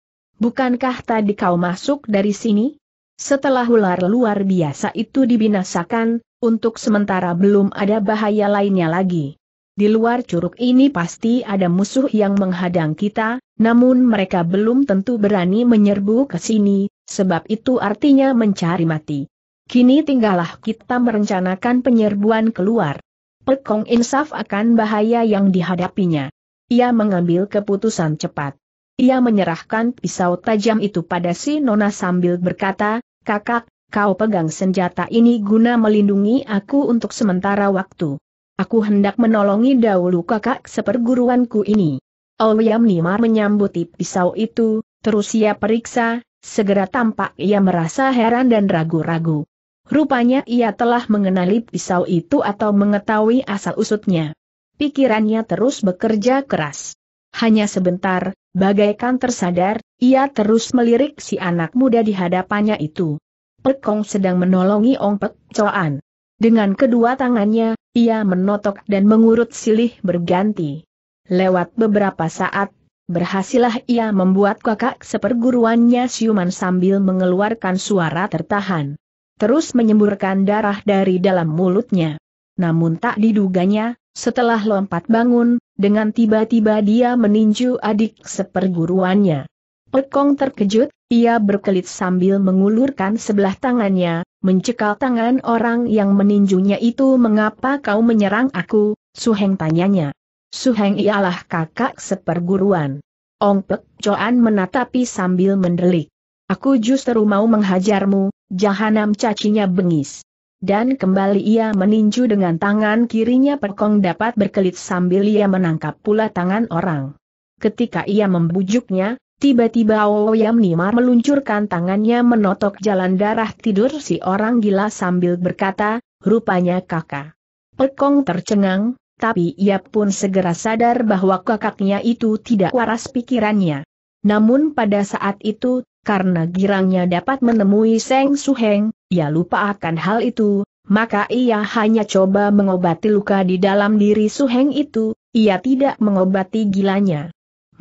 Bukankah tadi kau masuk dari sini? Setelah ular luar biasa itu dibinasakan, untuk sementara belum ada bahaya lainnya lagi. Di luar curug ini pasti ada musuh yang menghadang kita, namun mereka belum tentu berani menyerbu ke sini, sebab itu artinya mencari mati. Kini tinggallah kita merencanakan penyerbuan keluar. Pekong insaf akan bahaya yang dihadapinya. Ia mengambil keputusan cepat. Ia menyerahkan pisau tajam itu pada si Nona sambil berkata, Kakak, kau pegang senjata ini guna melindungi aku untuk sementara waktu. Aku hendak menolongi dahulu kakak seperguruanku ini. Ouyam oh Nimar menyambut pisau itu, terus ia periksa, segera tampak ia merasa heran dan ragu-ragu. Rupanya ia telah mengenali pisau itu atau mengetahui asal-usutnya. Pikirannya terus bekerja keras. Hanya sebentar, bagaikan tersadar, ia terus melirik si anak muda di hadapannya itu. Pekong sedang menolongi Ong Pek Coan. Dengan kedua tangannya, ia menotok dan mengurut silih berganti. Lewat beberapa saat, berhasillah ia membuat kakak seperguruannya siuman sambil mengeluarkan suara tertahan. Terus menyemburkan darah dari dalam mulutnya namun tak diduganya, setelah lompat bangun, dengan tiba-tiba dia meninju adik seperguruannya. Pekong terkejut, ia berkelit sambil mengulurkan sebelah tangannya, mencekal tangan orang yang meninjunya itu mengapa kau menyerang aku, Suheng tanyanya. Suheng ialah kakak seperguruan. Ong Pek Choan menatapi sambil mendelik. Aku justru mau menghajarmu, jahanam cacinya bengis. Dan kembali ia meninju dengan tangan kirinya perkong dapat berkelit sambil ia menangkap pula tangan orang. Ketika ia membujuknya, tiba-tiba Ouyam Nimar meluncurkan tangannya menotok jalan darah tidur si orang gila sambil berkata, rupanya kakak. Perkong tercengang, tapi ia pun segera sadar bahwa kakaknya itu tidak waras pikirannya. Namun pada saat itu, karena girangnya dapat menemui Seng Suheng, ia lupa akan hal itu, maka ia hanya coba mengobati luka di dalam diri Suheng itu, ia tidak mengobati gilanya.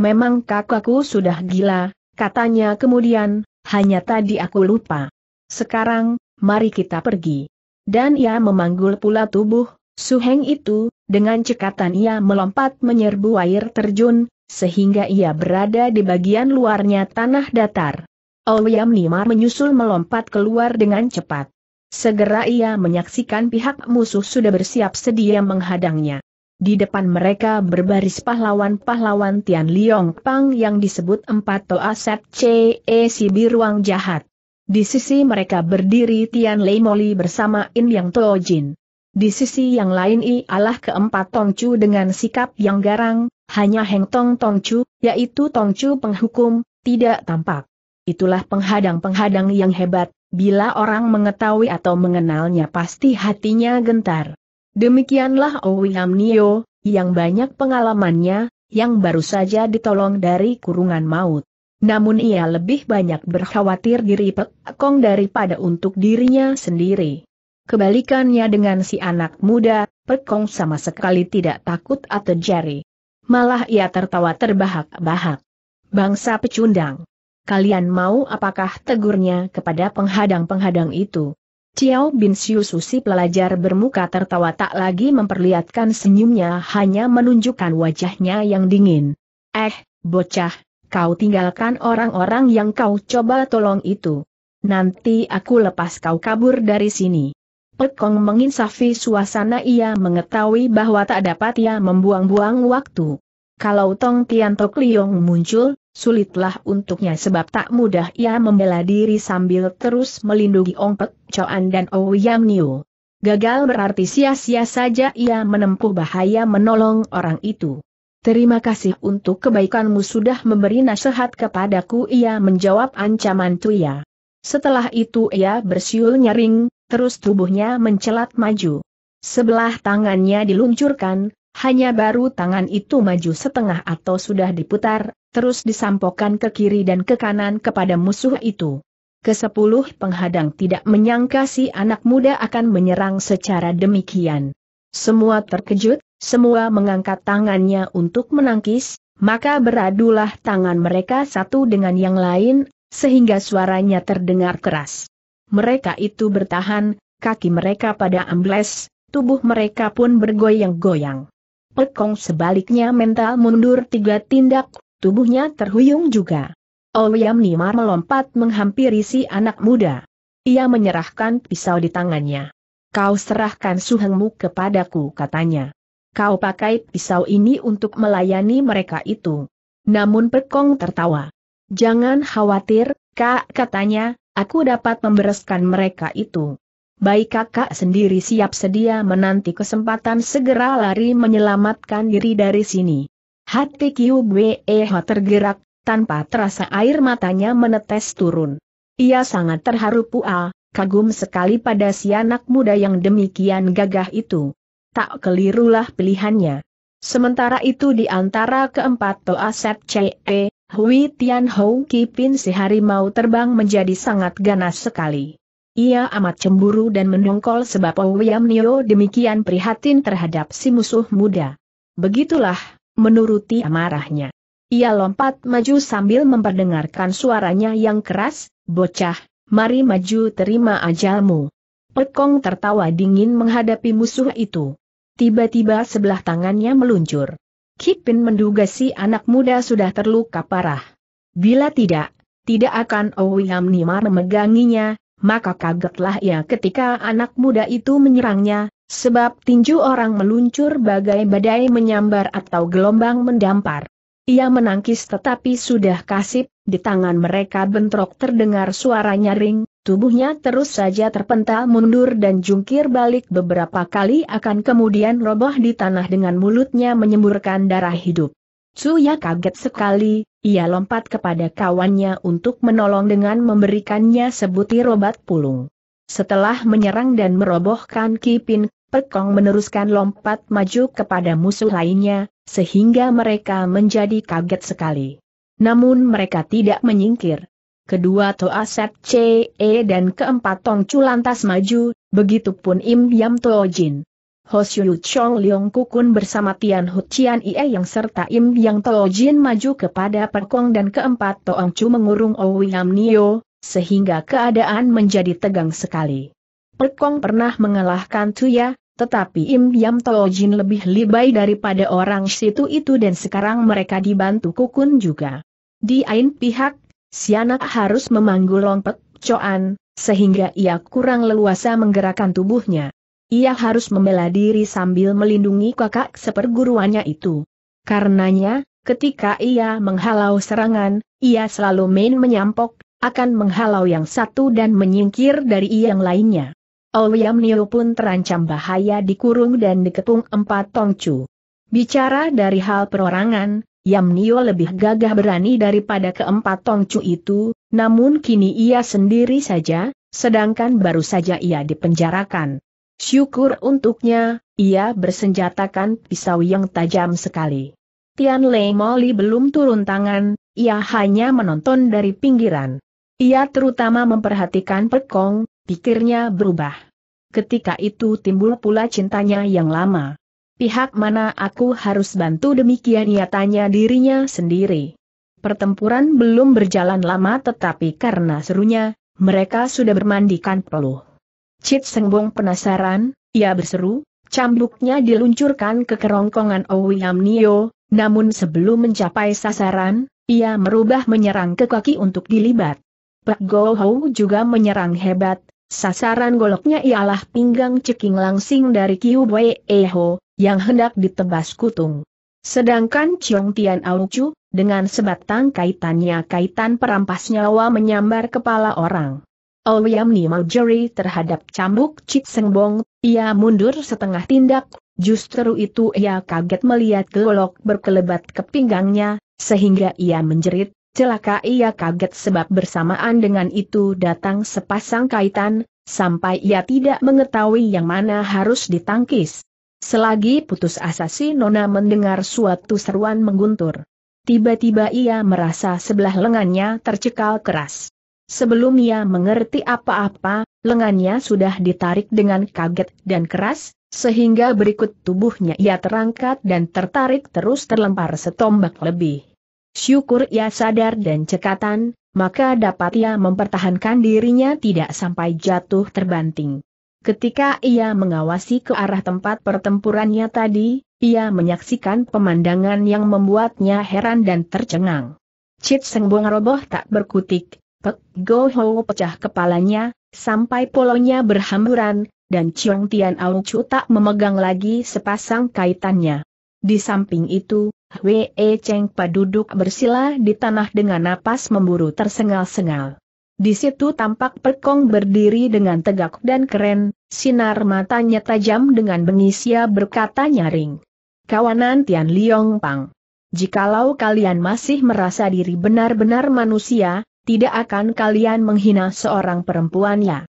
Memang kakakku sudah gila, katanya kemudian, hanya tadi aku lupa. Sekarang, mari kita pergi. Dan ia memanggul pula tubuh, Suheng itu, dengan cekatan ia melompat menyerbu air terjun, sehingga ia berada di bagian luarnya tanah datar. Ouyam Nimar menyusul melompat keluar dengan cepat. Segera ia menyaksikan pihak musuh sudah bersiap sedia menghadangnya. Di depan mereka berbaris pahlawan-pahlawan Tian Liong Pang yang disebut empat Toa Set CE e Si Biruang Jahat. Di sisi mereka berdiri Tian Lei Moli bersama In Yang Tojin. Di sisi yang lain ialah keempat Tong Chu dengan sikap yang garang, hanya Heng Tong Tong Chu yaitu Tong Chu penghukum, tidak tampak itulah penghadang-penghadang yang hebat, bila orang mengetahui atau mengenalnya pasti hatinya gentar. Demikianlah Owiam Nio, yang banyak pengalamannya, yang baru saja ditolong dari kurungan maut. Namun ia lebih banyak berkhawatir diri pekong daripada untuk dirinya sendiri. Kebalikannya dengan si anak muda, pekong sama sekali tidak takut atau jari. Malah ia tertawa terbahak-bahak. Bangsa pecundang kalian mau apakah tegurnya kepada penghadang-penghadang itu? Ciao Bin Siu Susi pelajar bermuka tertawa tak lagi memperlihatkan senyumnya hanya menunjukkan wajahnya yang dingin. Eh, bocah, kau tinggalkan orang-orang yang kau coba tolong itu. Nanti aku lepas kau kabur dari sini. Pekong menginsafi suasana ia mengetahui bahwa tak dapat ia membuang-buang waktu. Kalau Tong Tian Tok Liong muncul, sulitlah untuknya sebab tak mudah ia membela diri sambil terus melindungi Ong Pek Choan dan Ouyang Niu. Gagal berarti sia-sia saja ia menempuh bahaya menolong orang itu. Terima kasih untuk kebaikanmu sudah memberi nasihat kepadaku ia menjawab ancaman Tuya. Setelah itu ia bersiul nyaring, terus tubuhnya mencelat maju. Sebelah tangannya diluncurkan, hanya baru tangan itu maju setengah atau sudah diputar, terus disampokan ke kiri dan ke kanan kepada musuh itu. Kesepuluh penghadang tidak menyangka si anak muda akan menyerang secara demikian. Semua terkejut, semua mengangkat tangannya untuk menangkis, maka beradulah tangan mereka satu dengan yang lain, sehingga suaranya terdengar keras. Mereka itu bertahan, kaki mereka pada ambles, tubuh mereka pun bergoyang-goyang. Pekong sebaliknya mental mundur tiga tindak, tubuhnya terhuyung juga. Ouyam oh, Nimar melompat menghampiri si anak muda. Ia menyerahkan pisau di tangannya. Kau serahkan suhengmu kepadaku katanya. Kau pakai pisau ini untuk melayani mereka itu. Namun Pekong tertawa. Jangan khawatir, kak katanya, aku dapat membereskan mereka itu. Baik kakak sendiri siap sedia menanti kesempatan segera lari menyelamatkan diri dari sini. Hati Kiubwe Eho tergerak, tanpa terasa air matanya menetes turun. Ia sangat terharu pua, kagum sekali pada si anak muda yang demikian gagah itu. Tak kelirulah pilihannya. Sementara itu di antara keempat Toa Set CE, Hui Tian Hou Kipin si harimau terbang menjadi sangat ganas sekali. Ia amat cemburu dan mendongkol sebab Ouyam Nio demikian prihatin terhadap si musuh muda. Begitulah, menuruti amarahnya. Ia lompat maju sambil memperdengarkan suaranya yang keras, bocah, mari maju terima ajalmu. Pekong tertawa dingin menghadapi musuh itu. Tiba-tiba sebelah tangannya meluncur. Kipin menduga si anak muda sudah terluka parah. Bila tidak, tidak akan Owiam Nimar memeganginya, maka kagetlah ia ketika anak muda itu menyerangnya, Sebab tinju orang meluncur bagai badai menyambar atau gelombang mendampar. Ia menangkis tetapi sudah kasip, di tangan mereka bentrok terdengar suara nyaring, tubuhnya terus saja terpental mundur dan jungkir balik beberapa kali akan kemudian roboh di tanah dengan mulutnya menyemburkan darah hidup. Suya kaget sekali, ia lompat kepada kawannya untuk menolong dengan memberikannya sebutir obat pulung. Setelah menyerang dan merobohkan Kipin, Pekong meneruskan lompat maju kepada musuh lainnya, sehingga mereka menjadi kaget sekali. Namun mereka tidak menyingkir. Kedua Toa Set CE dan keempat Tong Chu lantas maju, begitupun Im Yam Toa Jin. Chong Leong Kukun bersama Tian Hu Chian Ie yang serta Im Yang Toa Jin maju kepada Pekong dan keempat Toang Chu mengurung Owiam Nio, sehingga keadaan menjadi tegang sekali. Perkong pernah mengalahkan Tuya, tetapi Im Yam Jin lebih libai daripada orang situ itu dan sekarang mereka dibantu Kukun juga. Di lain pihak, Si anak harus memanggul lompek, coan, sehingga ia kurang leluasa menggerakkan tubuhnya. Ia harus membela diri sambil melindungi kakak seperguruannya itu. Karenanya, ketika ia menghalau serangan, ia selalu main menyampok, akan menghalau yang satu dan menyingkir dari yang lainnya. Ouyam Nio pun terancam bahaya dikurung dan dikepung empat tongcu. Bicara dari hal perorangan, Yam Nio lebih gagah berani daripada keempat tongcu itu, namun kini ia sendiri saja, sedangkan baru saja ia dipenjarakan. Syukur untuknya, ia bersenjatakan pisau yang tajam sekali. Tian Lei Moli belum turun tangan, ia hanya menonton dari pinggiran. Ia terutama memperhatikan Pekong, Pikirnya berubah. Ketika itu timbul pula cintanya yang lama. Pihak mana aku harus bantu demikian ia tanya dirinya sendiri. Pertempuran belum berjalan lama tetapi karena serunya, mereka sudah bermandikan peluh. Cit Sengbong penasaran, ia berseru, cambuknya diluncurkan ke kerongkongan Owiam Nio, namun sebelum mencapai sasaran, ia merubah menyerang ke kaki untuk dilibat. Pak Gohou juga menyerang hebat, Sasaran goloknya ialah pinggang ceking langsing dari Kiu Wei Eho, yang hendak ditebas kutung. Sedangkan Chong Tian Aucu, dengan sebatang kaitannya kaitan perampas nyawa menyambar kepala orang. Yam Ni Maljeri terhadap cambuk Cik Bong ia mundur setengah tindak, justru itu ia kaget melihat golok berkelebat ke pinggangnya, sehingga ia menjerit, Celaka ia kaget sebab bersamaan dengan itu datang sepasang kaitan, sampai ia tidak mengetahui yang mana harus ditangkis. Selagi putus asa si Nona mendengar suatu seruan mengguntur. Tiba-tiba ia merasa sebelah lengannya tercekal keras. Sebelum ia mengerti apa-apa, lengannya sudah ditarik dengan kaget dan keras, sehingga berikut tubuhnya ia terangkat dan tertarik terus terlempar setombak lebih. Syukur ia sadar dan cekatan, maka dapat ia mempertahankan dirinya tidak sampai jatuh terbanting. Ketika ia mengawasi ke arah tempat pertempurannya tadi, ia menyaksikan pemandangan yang membuatnya heran dan tercengang. Cit Seng roboh tak berkutik, Pek Go Ho pecah kepalanya, sampai polonya berhamburan, dan Chiong Tian Aung Chu tak memegang lagi sepasang kaitannya. Di samping itu, Wee Cheng Pa duduk bersila di tanah dengan napas memburu tersengal-sengal. Di situ tampak Pekong berdiri dengan tegak dan keren, sinar matanya tajam dengan bengisia berkata nyaring. Kawanan Tian Liong Pang. Jikalau kalian masih merasa diri benar-benar manusia, tidak akan kalian menghina seorang perempuan ya.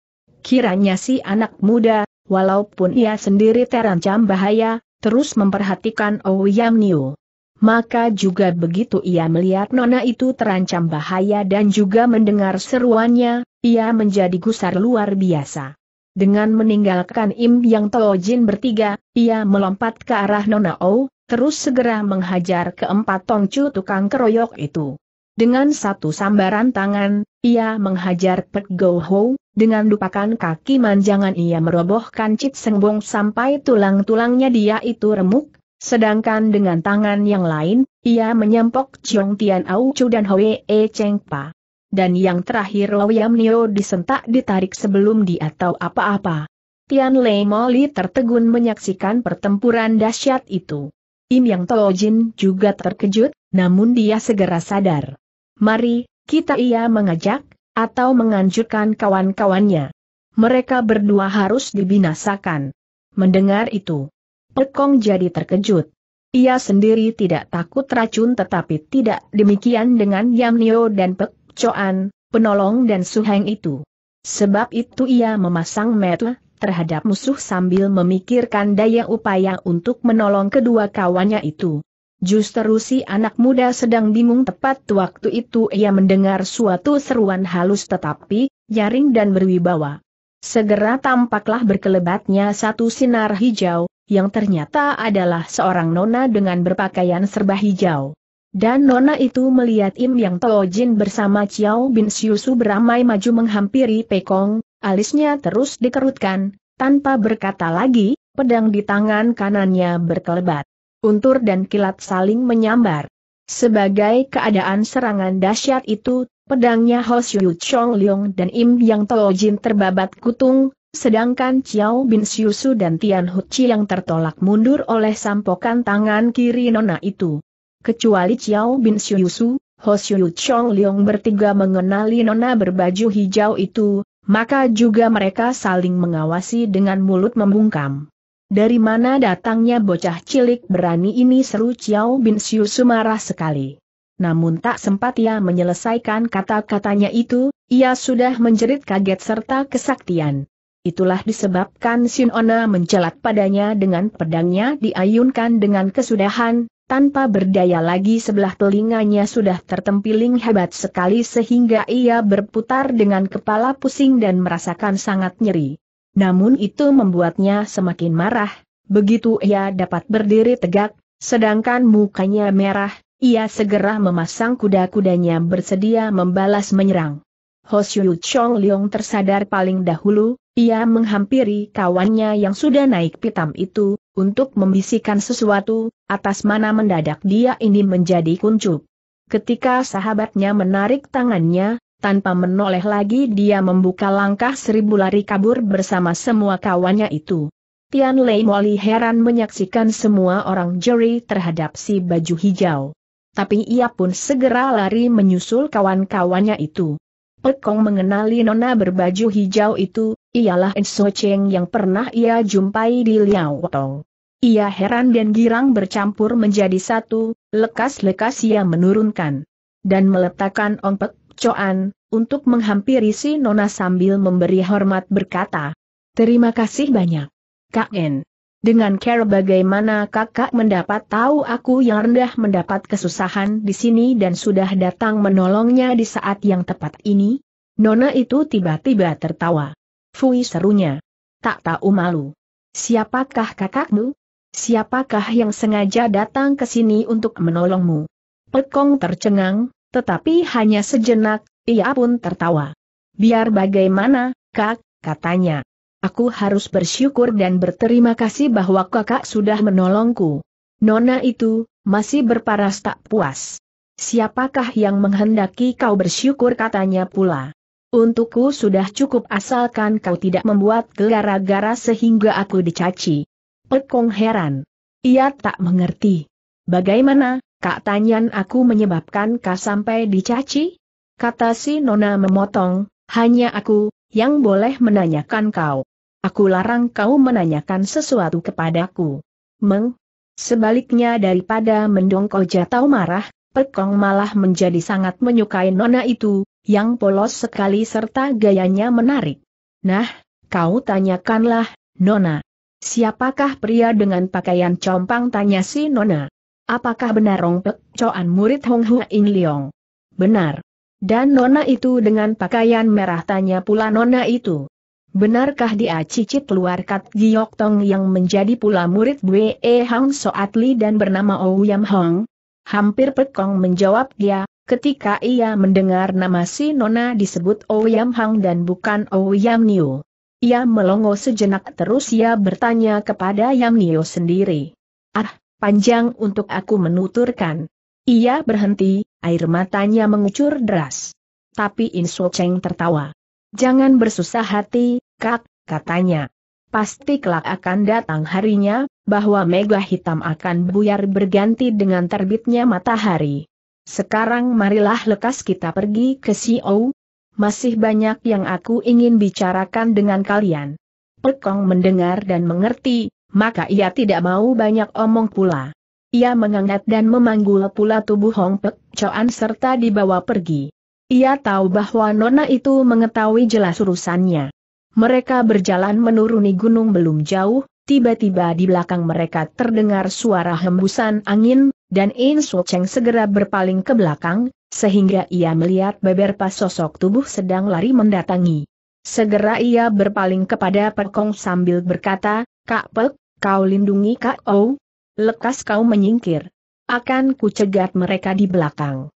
Kiranya si anak muda, walaupun ia sendiri terancam bahaya, terus memperhatikan Ouyang Niu maka juga begitu ia melihat nona itu terancam bahaya dan juga mendengar seruannya, ia menjadi gusar luar biasa. Dengan meninggalkan Im Yang Tojin bertiga, ia melompat ke arah Nona O, terus segera menghajar keempat tongcu tukang keroyok itu. Dengan satu sambaran tangan, ia menghajar Pek Go Ho, dengan lupakan kaki manjangan ia merobohkan Cit Sengbong sampai tulang-tulangnya dia itu remuk, Sedangkan dengan tangan yang lain, ia menyempok Chiong Tian Chu dan E Cheng Pa. Dan yang terakhir Yam Nio disentak ditarik sebelum dia tahu apa-apa. Tian Lei Moli tertegun menyaksikan pertempuran dahsyat itu. Im Yang Tao Jin juga terkejut, namun dia segera sadar. Mari, kita ia mengajak, atau menganjurkan kawan-kawannya. Mereka berdua harus dibinasakan. Mendengar itu, Pekong jadi terkejut. Ia sendiri tidak takut racun tetapi tidak demikian dengan Nio dan Pek Choan, penolong dan suheng itu. Sebab itu ia memasang mata terhadap musuh sambil memikirkan daya upaya untuk menolong kedua kawannya itu. Justru si anak muda sedang bingung tepat waktu itu ia mendengar suatu seruan halus tetapi, jaring dan berwibawa. Segera tampaklah berkelebatnya satu sinar hijau, yang ternyata adalah seorang nona dengan berpakaian serba hijau. Dan nona itu melihat Im Yang Tojin bersama Chiao Bin Siusu beramai maju menghampiri Pekong, alisnya terus dikerutkan, tanpa berkata lagi, pedang di tangan kanannya berkelebat. Untur dan kilat saling menyambar. Sebagai keadaan serangan dahsyat itu, pedangnya Ho Xiu Chong Leong dan Im Yang Tojin terbabat kutung, Sedangkan Chiao Bin Siusu dan Tian Huchi yang tertolak mundur oleh sampokan tangan kiri nona itu. Kecuali Chiao Bin Siusu, Ho Siu Chong Leong bertiga mengenali nona berbaju hijau itu, maka juga mereka saling mengawasi dengan mulut membungkam. Dari mana datangnya bocah cilik berani ini seru Chiao Bin Siusu marah sekali. Namun tak sempat ia menyelesaikan kata-katanya itu, ia sudah menjerit kaget serta kesaktian. Itulah disebabkan Sinona mencelat padanya dengan pedangnya diayunkan dengan kesudahan, tanpa berdaya lagi sebelah telinganya sudah tertempiling hebat sekali sehingga ia berputar dengan kepala pusing dan merasakan sangat nyeri. Namun itu membuatnya semakin marah, begitu ia dapat berdiri tegak, sedangkan mukanya merah, ia segera memasang kuda-kudanya bersedia membalas menyerang. Xiu Chong Leong tersadar paling dahulu, ia menghampiri kawannya yang sudah naik pitam itu, untuk membisikkan sesuatu, atas mana mendadak dia ini menjadi kuncup. Ketika sahabatnya menarik tangannya, tanpa menoleh lagi dia membuka langkah seribu lari kabur bersama semua kawannya itu. Tian Lei Moli heran menyaksikan semua orang juri terhadap si baju hijau. Tapi ia pun segera lari menyusul kawan-kawannya itu. Kong mengenali nona berbaju hijau itu, ialah Enso Cheng yang pernah ia jumpai di Liao Tong. Ia heran dan girang bercampur menjadi satu, lekas-lekas ia menurunkan dan meletakkan Pek coan, untuk menghampiri si Nona sambil memberi hormat berkata, Terima kasih banyak. Kak En. Dengan care bagaimana kakak mendapat tahu aku yang rendah mendapat kesusahan di sini dan sudah datang menolongnya di saat yang tepat ini? Nona itu tiba-tiba tertawa. Fui serunya. Tak tahu malu. Siapakah kakakmu? Siapakah yang sengaja datang ke sini untuk menolongmu? Pekong tercengang, tetapi hanya sejenak, ia pun tertawa. Biar bagaimana, kak, katanya. Aku harus bersyukur dan berterima kasih bahwa kakak sudah menolongku. Nona itu, masih berparas tak puas. Siapakah yang menghendaki kau bersyukur katanya pula. Untukku sudah cukup asalkan kau tidak membuat gara-gara sehingga aku dicaci. Pekong heran. Ia tak mengerti. Bagaimana, kak tanyan aku menyebabkan kau sampai dicaci? Kata si Nona memotong, hanya aku, yang boleh menanyakan kau. Aku larang kau menanyakan sesuatu kepadaku. Meng. Sebaliknya daripada mendongkol jatau marah, Pekong malah menjadi sangat menyukai nona itu, yang polos sekali serta gayanya menarik. Nah, kau tanyakanlah, nona. Siapakah pria dengan pakaian compang tanya si nona. Apakah benar Rong Pek murid Hong Hua In Leong? Benar. Dan nona itu dengan pakaian merah tanya pula nona itu. Benarkah dia cicit luar Kat Giok Tong yang menjadi pula murid Bwe Hang Soat Li dan bernama Oh Yam Hong? Hampir Pekong menjawab dia, ketika ia mendengar nama si Nona disebut Oh Yam Hang dan bukan Oh Yam Niu. Ia melongo sejenak terus ia bertanya kepada Yam Niu sendiri. Ah, panjang untuk aku menuturkan. Ia berhenti, air matanya mengucur deras. Tapi Insu Cheng tertawa. Jangan bersusah hati, Kak, katanya. Pasti kelak akan datang harinya, bahwa mega hitam akan buyar berganti dengan terbitnya matahari. Sekarang marilah lekas kita pergi ke CEO. Masih banyak yang aku ingin bicarakan dengan kalian. Pekong mendengar dan mengerti, maka ia tidak mau banyak omong pula. Ia mengangat dan memanggul pula tubuh Hong Pek Choan serta dibawa pergi. Ia tahu bahwa Nona itu mengetahui jelas urusannya. Mereka berjalan menuruni gunung belum jauh, tiba-tiba di belakang mereka terdengar suara hembusan angin, dan In Su Cheng segera berpaling ke belakang, sehingga ia melihat beberapa sosok tubuh sedang lari mendatangi. Segera ia berpaling kepada Pekong sambil berkata, Kak Pek, kau lindungi Kak O, lekas kau menyingkir. Akan kucegat mereka di belakang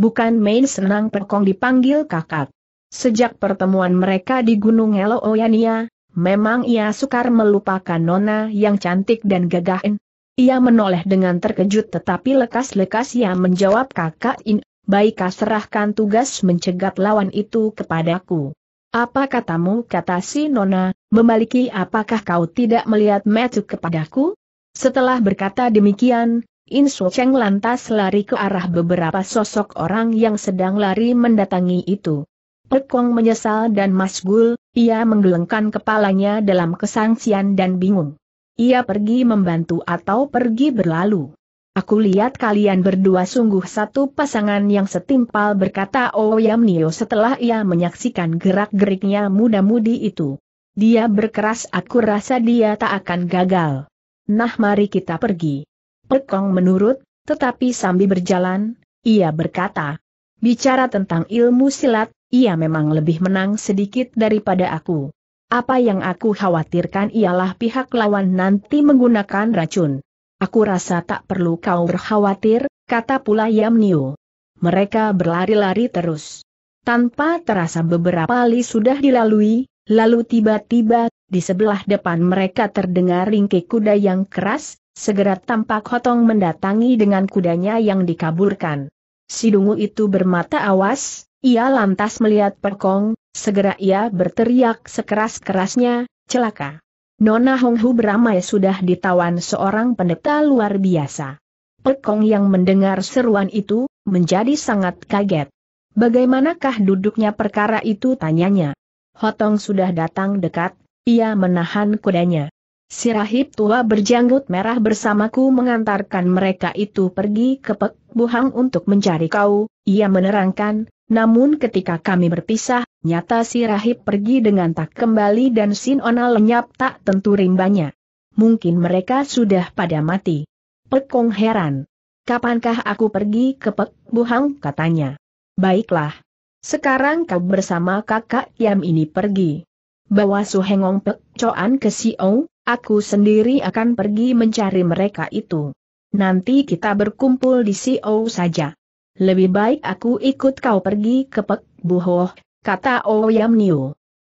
bukan main senang perkong dipanggil kakak. Sejak pertemuan mereka di Gunung Elo Oyania, memang ia sukar melupakan nona yang cantik dan gagahin. Ia menoleh dengan terkejut tetapi lekas-lekas ia menjawab kakak in, baikkah serahkan tugas mencegat lawan itu kepadaku. Apa katamu kata si Nona, memiliki apakah kau tidak melihat metu kepadaku? Setelah berkata demikian, Insu Cheng lantas lari ke arah beberapa sosok orang yang sedang lari mendatangi itu. Pekong menyesal dan masgul, ia menggelengkan kepalanya dalam kesangsian dan bingung. Ia pergi membantu atau pergi berlalu. Aku lihat kalian berdua sungguh satu pasangan yang setimpal berkata Oyam oh, Nio setelah ia menyaksikan gerak-geriknya muda-mudi itu. Dia berkeras aku rasa dia tak akan gagal. Nah mari kita pergi. Pekong menurut, tetapi sambil berjalan, ia berkata, Bicara tentang ilmu silat, ia memang lebih menang sedikit daripada aku. Apa yang aku khawatirkan ialah pihak lawan nanti menggunakan racun. Aku rasa tak perlu kau berkhawatir, kata pula Yam Niu. Mereka berlari-lari terus. Tanpa terasa beberapa kali sudah dilalui, lalu tiba-tiba, di sebelah depan mereka terdengar ringkik kuda yang keras, segera tampak Hotong mendatangi dengan kudanya yang dikaburkan. Si dungu itu bermata awas, ia lantas melihat perkong, segera ia berteriak sekeras-kerasnya, celaka. Nona Hong Hu beramai sudah ditawan seorang pendeta luar biasa. Pekong yang mendengar seruan itu, menjadi sangat kaget. Bagaimanakah duduknya perkara itu tanyanya. Hotong sudah datang dekat, ia menahan kudanya. Si rahib tua berjanggut merah bersamaku mengantarkan mereka itu pergi ke Pek Buhang untuk mencari kau, ia menerangkan, namun ketika kami berpisah, nyata si rahib pergi dengan tak kembali dan Sin Ona lenyap tak tentu rimbanya. Mungkin mereka sudah pada mati. Pekong heran. Kapankah aku pergi ke Pek Buhang katanya. Baiklah. Sekarang kau bersama kakak Yam ini pergi. Bawa Suhengong Pek Coan ke Si Ong, Aku sendiri akan pergi mencari mereka itu. Nanti kita berkumpul di CO saja. Lebih baik aku ikut kau pergi ke Pek Buhoh, kata Oyam oh Niu.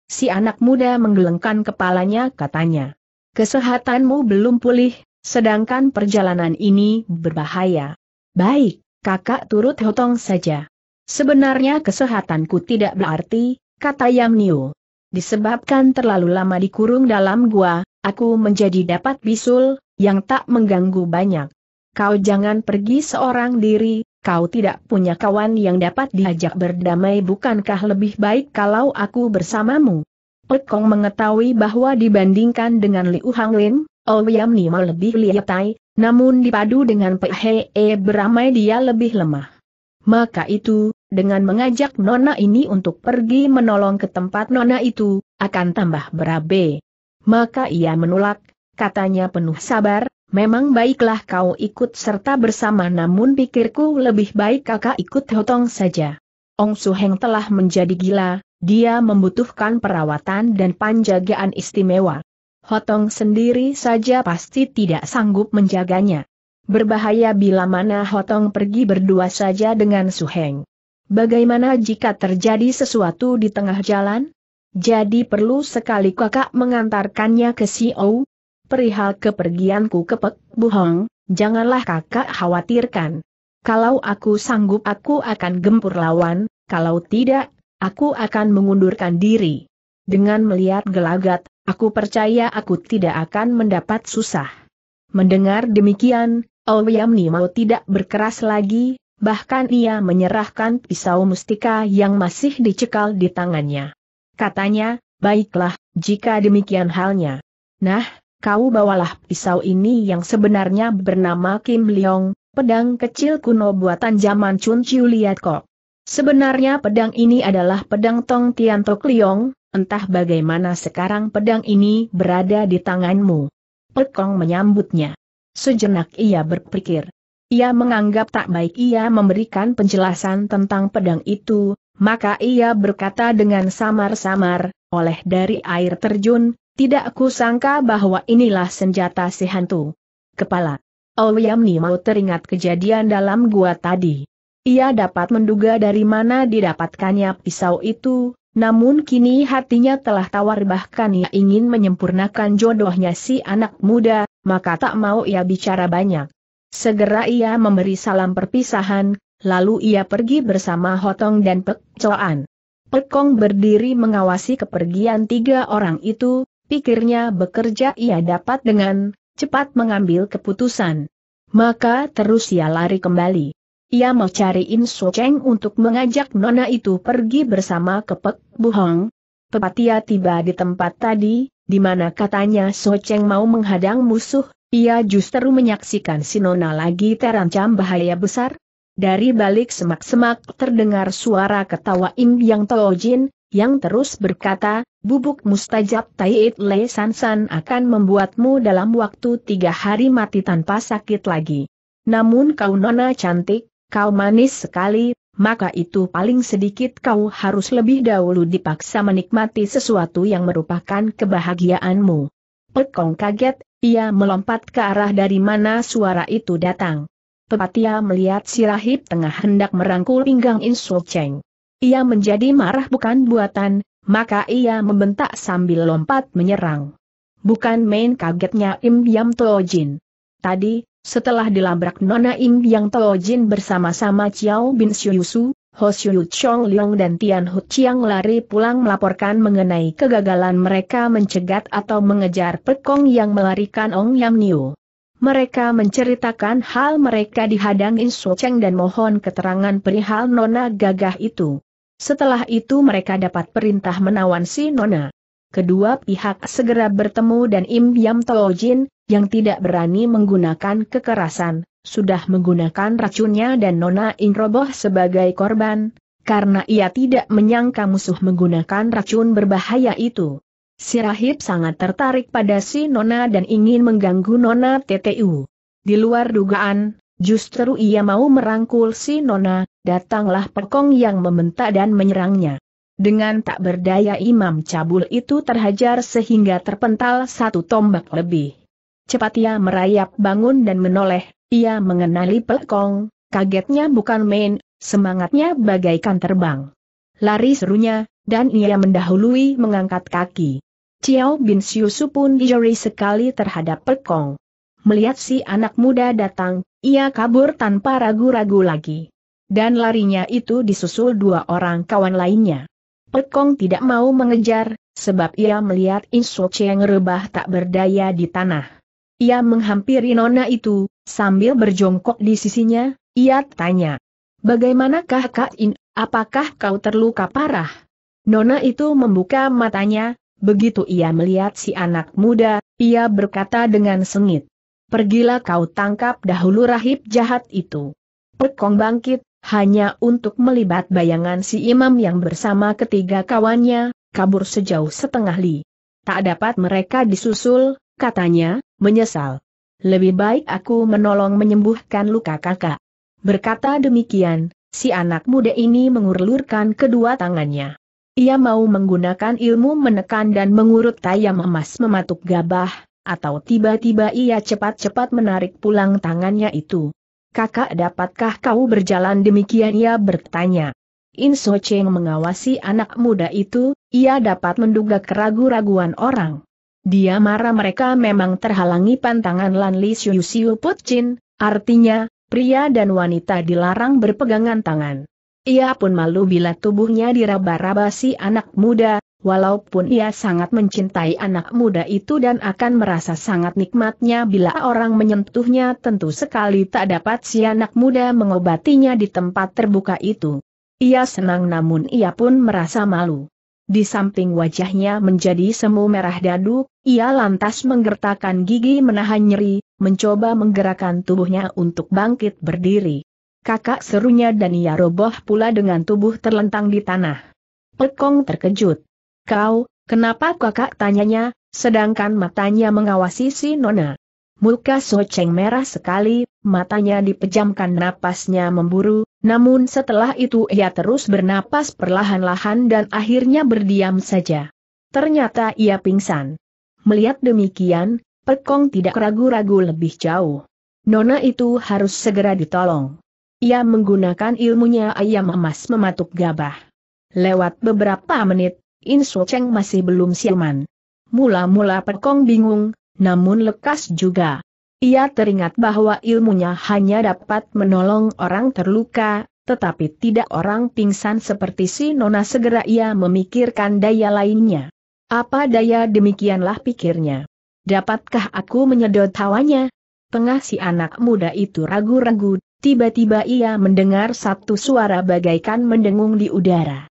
Si anak muda menggelengkan kepalanya katanya. Kesehatanmu belum pulih, sedangkan perjalanan ini berbahaya. Baik, kakak turut hotong saja. Sebenarnya kesehatanku tidak berarti, kata Yam Niu. Disebabkan terlalu lama dikurung dalam gua, aku menjadi dapat bisul, yang tak mengganggu banyak. Kau jangan pergi seorang diri, kau tidak punya kawan yang dapat diajak berdamai bukankah lebih baik kalau aku bersamamu? Pekong mengetahui bahwa dibandingkan dengan Liu Hanglin, Ouyam Nima lebih liatai, namun dipadu dengan Pehe eh, beramai dia lebih lemah. Maka itu, dengan mengajak Nona ini untuk pergi menolong ke tempat Nona itu, akan tambah berabe. Maka ia menolak, katanya penuh sabar, memang baiklah kau ikut serta bersama namun pikirku lebih baik kakak ikut hotong saja. Ong Suheng telah menjadi gila, dia membutuhkan perawatan dan panjagaan istimewa. Hotong sendiri saja pasti tidak sanggup menjaganya. Berbahaya bila mana Hotong pergi berdua saja dengan Suheng. Bagaimana jika terjadi sesuatu di tengah jalan? Jadi perlu sekali kakak mengantarkannya ke Ou? Perihal kepergianku ke Pek Buhong, janganlah kakak khawatirkan. Kalau aku sanggup aku akan gempur lawan, kalau tidak, aku akan mengundurkan diri. Dengan melihat gelagat, aku percaya aku tidak akan mendapat susah. Mendengar demikian, Ouyamni oh mau tidak berkeras lagi, bahkan ia menyerahkan pisau mustika yang masih dicekal di tangannya. Katanya, baiklah, jika demikian halnya. Nah, kau bawalah pisau ini yang sebenarnya bernama Kim Leong, pedang kecil kuno buatan zaman Chun Chiu Liat Kok. Sebenarnya pedang ini adalah pedang Tong Tian Tok Leong, entah bagaimana sekarang pedang ini berada di tanganmu. Pekong menyambutnya. Sejenak ia berpikir. Ia menganggap tak baik ia memberikan penjelasan tentang pedang itu, maka ia berkata dengan samar-samar, oleh dari air terjun, tidak kusangka bahwa inilah senjata si hantu. Kepala. Ouyamni mau teringat kejadian dalam gua tadi. Ia dapat menduga dari mana didapatkannya pisau itu, namun kini hatinya telah tawar bahkan ia ingin menyempurnakan jodohnya si anak muda, maka tak mau ia bicara banyak. Segera ia memberi salam perpisahan, lalu ia pergi bersama Hotong dan Pek Coan. Pek Kong berdiri mengawasi kepergian tiga orang itu, pikirnya bekerja ia dapat dengan cepat mengambil keputusan. Maka terus ia lari kembali. Ia mau cari In So Cheng untuk mengajak Nona itu pergi bersama ke Pek Buhong. ia tiba di tempat tadi, di mana katanya So mau menghadang musuh, ia justru menyaksikan Sinona lagi terancam bahaya besar. Dari balik semak-semak terdengar suara ketawa Im Yang Jin, yang terus berkata, bubuk mustajab It Le San San akan membuatmu dalam waktu tiga hari mati tanpa sakit lagi. Namun kau nona cantik, kau manis sekali, maka itu paling sedikit kau harus lebih dahulu dipaksa menikmati sesuatu yang merupakan kebahagiaanmu. Pekong kaget, ia melompat ke arah dari mana suara itu datang. Pepatia melihat si rahib tengah hendak merangkul pinggang Insul Cheng. Ia menjadi marah bukan buatan, maka ia membentak sambil lompat menyerang. Bukan main kagetnya Im Yam Tojin. Tadi, setelah dilabrak Nona Im yang Tao Jin bersama-sama Chiao Bin Yusu, Ho Xiu Chong Leong dan Tian Hu Chiang lari pulang melaporkan mengenai kegagalan mereka mencegat atau mengejar pekong yang melarikan Ong Yam Niu. Mereka menceritakan hal mereka dihadang In Su Cheng dan mohon keterangan perihal Nona gagah itu. Setelah itu mereka dapat perintah menawan si Nona. Kedua pihak segera bertemu dan Im Yam Tao Jin, yang tidak berani menggunakan kekerasan, sudah menggunakan racunnya dan Nona Ingroboh sebagai korban, karena ia tidak menyangka musuh menggunakan racun berbahaya itu. Si Rahib sangat tertarik pada si Nona dan ingin mengganggu Nona TTU. Di luar dugaan, justru ia mau merangkul si Nona, datanglah pekong yang membentak dan menyerangnya. Dengan tak berdaya Imam Cabul itu terhajar sehingga terpental satu tombak lebih. Cepat ia merayap bangun dan menoleh, ia mengenali pelkong, kagetnya bukan main, semangatnya bagaikan terbang. Lari serunya, dan ia mendahului mengangkat kaki. Ciao Bin Siusu pun dijeri sekali terhadap pelkong. Melihat si anak muda datang, ia kabur tanpa ragu-ragu lagi. Dan larinya itu disusul dua orang kawan lainnya. Pekong tidak mau mengejar, sebab ia melihat Insu Cheng rebah tak berdaya di tanah. Ia menghampiri nona itu, sambil berjongkok di sisinya, ia tanya. Bagaimanakah Kak In, apakah kau terluka parah? Nona itu membuka matanya, begitu ia melihat si anak muda, ia berkata dengan sengit. Pergilah kau tangkap dahulu rahib jahat itu. Pekong bangkit, hanya untuk melibat bayangan si imam yang bersama ketiga kawannya, kabur sejauh setengah li. Tak dapat mereka disusul, katanya, menyesal. Lebih baik aku menolong menyembuhkan luka kakak. Berkata demikian, si anak muda ini mengulurkan kedua tangannya. Ia mau menggunakan ilmu menekan dan mengurut tayam emas mematuk gabah, atau tiba-tiba ia cepat-cepat menarik pulang tangannya itu. Kakak dapatkah kau berjalan demikian ia bertanya. In Socheng mengawasi anak muda itu, ia dapat menduga keraguan raguan orang. Dia marah mereka memang terhalangi pantangan Lan Li Xiu Xiu Put Chin, artinya, pria dan wanita dilarang berpegangan tangan. Ia pun malu bila tubuhnya diraba-raba si anak muda, walaupun ia sangat mencintai anak muda itu dan akan merasa sangat nikmatnya bila orang menyentuhnya tentu sekali tak dapat si anak muda mengobatinya di tempat terbuka itu. Ia senang namun ia pun merasa malu. Di samping wajahnya menjadi semu merah dadu, ia lantas menggertakkan gigi menahan nyeri, mencoba menggerakkan tubuhnya untuk bangkit berdiri. Kakak serunya dan ia roboh pula dengan tubuh terlentang di tanah. Pekong terkejut. Kau, kenapa kakak tanyanya, sedangkan matanya mengawasi si Nona. Muka Soceng merah sekali, matanya dipejamkan napasnya memburu, namun setelah itu ia terus bernapas perlahan-lahan dan akhirnya berdiam saja. Ternyata ia pingsan. Melihat demikian, Pekong tidak ragu-ragu lebih jauh. Nona itu harus segera ditolong. Ia menggunakan ilmunya ayam emas mematuk gabah. Lewat beberapa menit, Insu Cheng masih belum siuman. Mula-mula Pekong bingung, namun lekas juga. Ia teringat bahwa ilmunya hanya dapat menolong orang terluka, tetapi tidak orang pingsan seperti si Nona segera ia memikirkan daya lainnya. Apa daya demikianlah pikirnya. Dapatkah aku menyedot hawanya? Tengah si anak muda itu ragu-ragu, tiba-tiba ia mendengar satu suara bagaikan mendengung di udara.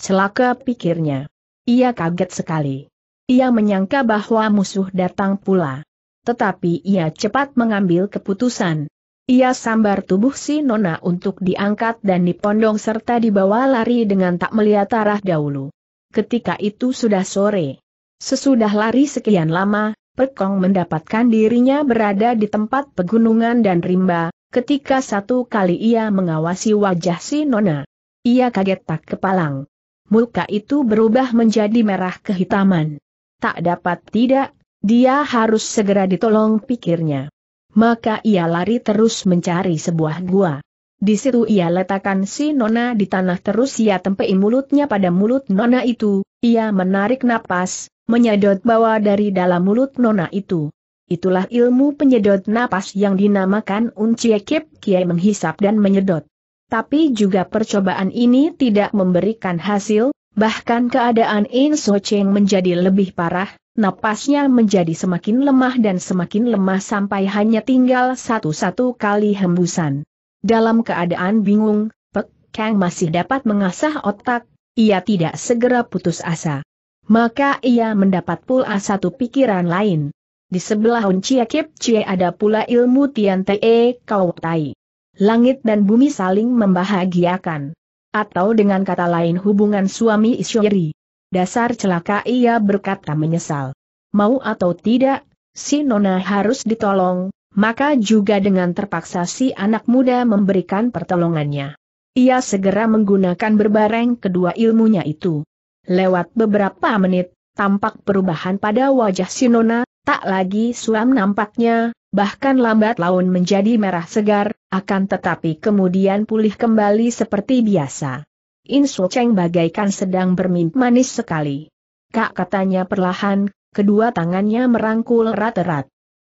Celaka pikirnya. Ia kaget sekali. Ia menyangka bahwa musuh datang pula tetapi ia cepat mengambil keputusan. Ia sambar tubuh si Nona untuk diangkat dan dipondong serta dibawa lari dengan tak melihat arah dahulu. Ketika itu sudah sore. Sesudah lari sekian lama, Pekong mendapatkan dirinya berada di tempat pegunungan dan rimba, ketika satu kali ia mengawasi wajah si Nona. Ia kaget tak kepalang. Muka itu berubah menjadi merah kehitaman. Tak dapat tidak dia harus segera ditolong pikirnya. Maka ia lari terus mencari sebuah gua. Di situ ia letakkan si Nona di tanah terus ia tempei mulutnya pada mulut Nona itu, ia menarik napas, menyedot bawa dari dalam mulut Nona itu. Itulah ilmu penyedot napas yang dinamakan Unciekip Kiai menghisap dan menyedot. Tapi juga percobaan ini tidak memberikan hasil, bahkan keadaan In Socheng menjadi lebih parah, napasnya menjadi semakin lemah dan semakin lemah sampai hanya tinggal satu-satu kali hembusan. Dalam keadaan bingung, Pek Kang masih dapat mengasah otak, ia tidak segera putus asa. Maka ia mendapat pula satu pikiran lain. Di sebelah kunci Kip Cie ada pula ilmu Tian Te Kau Tai. Langit dan bumi saling membahagiakan. Atau dengan kata lain hubungan suami istri. Dasar celaka ia berkata menyesal. Mau atau tidak, si Nona harus ditolong, maka juga dengan terpaksa si anak muda memberikan pertolongannya. Ia segera menggunakan berbareng kedua ilmunya itu. Lewat beberapa menit, tampak perubahan pada wajah si Nona, tak lagi suam nampaknya, bahkan lambat laun menjadi merah segar, akan tetapi kemudian pulih kembali seperti biasa. In Su Cheng bagaikan sedang bermimpi manis sekali. Kak katanya perlahan, kedua tangannya merangkul erat-erat.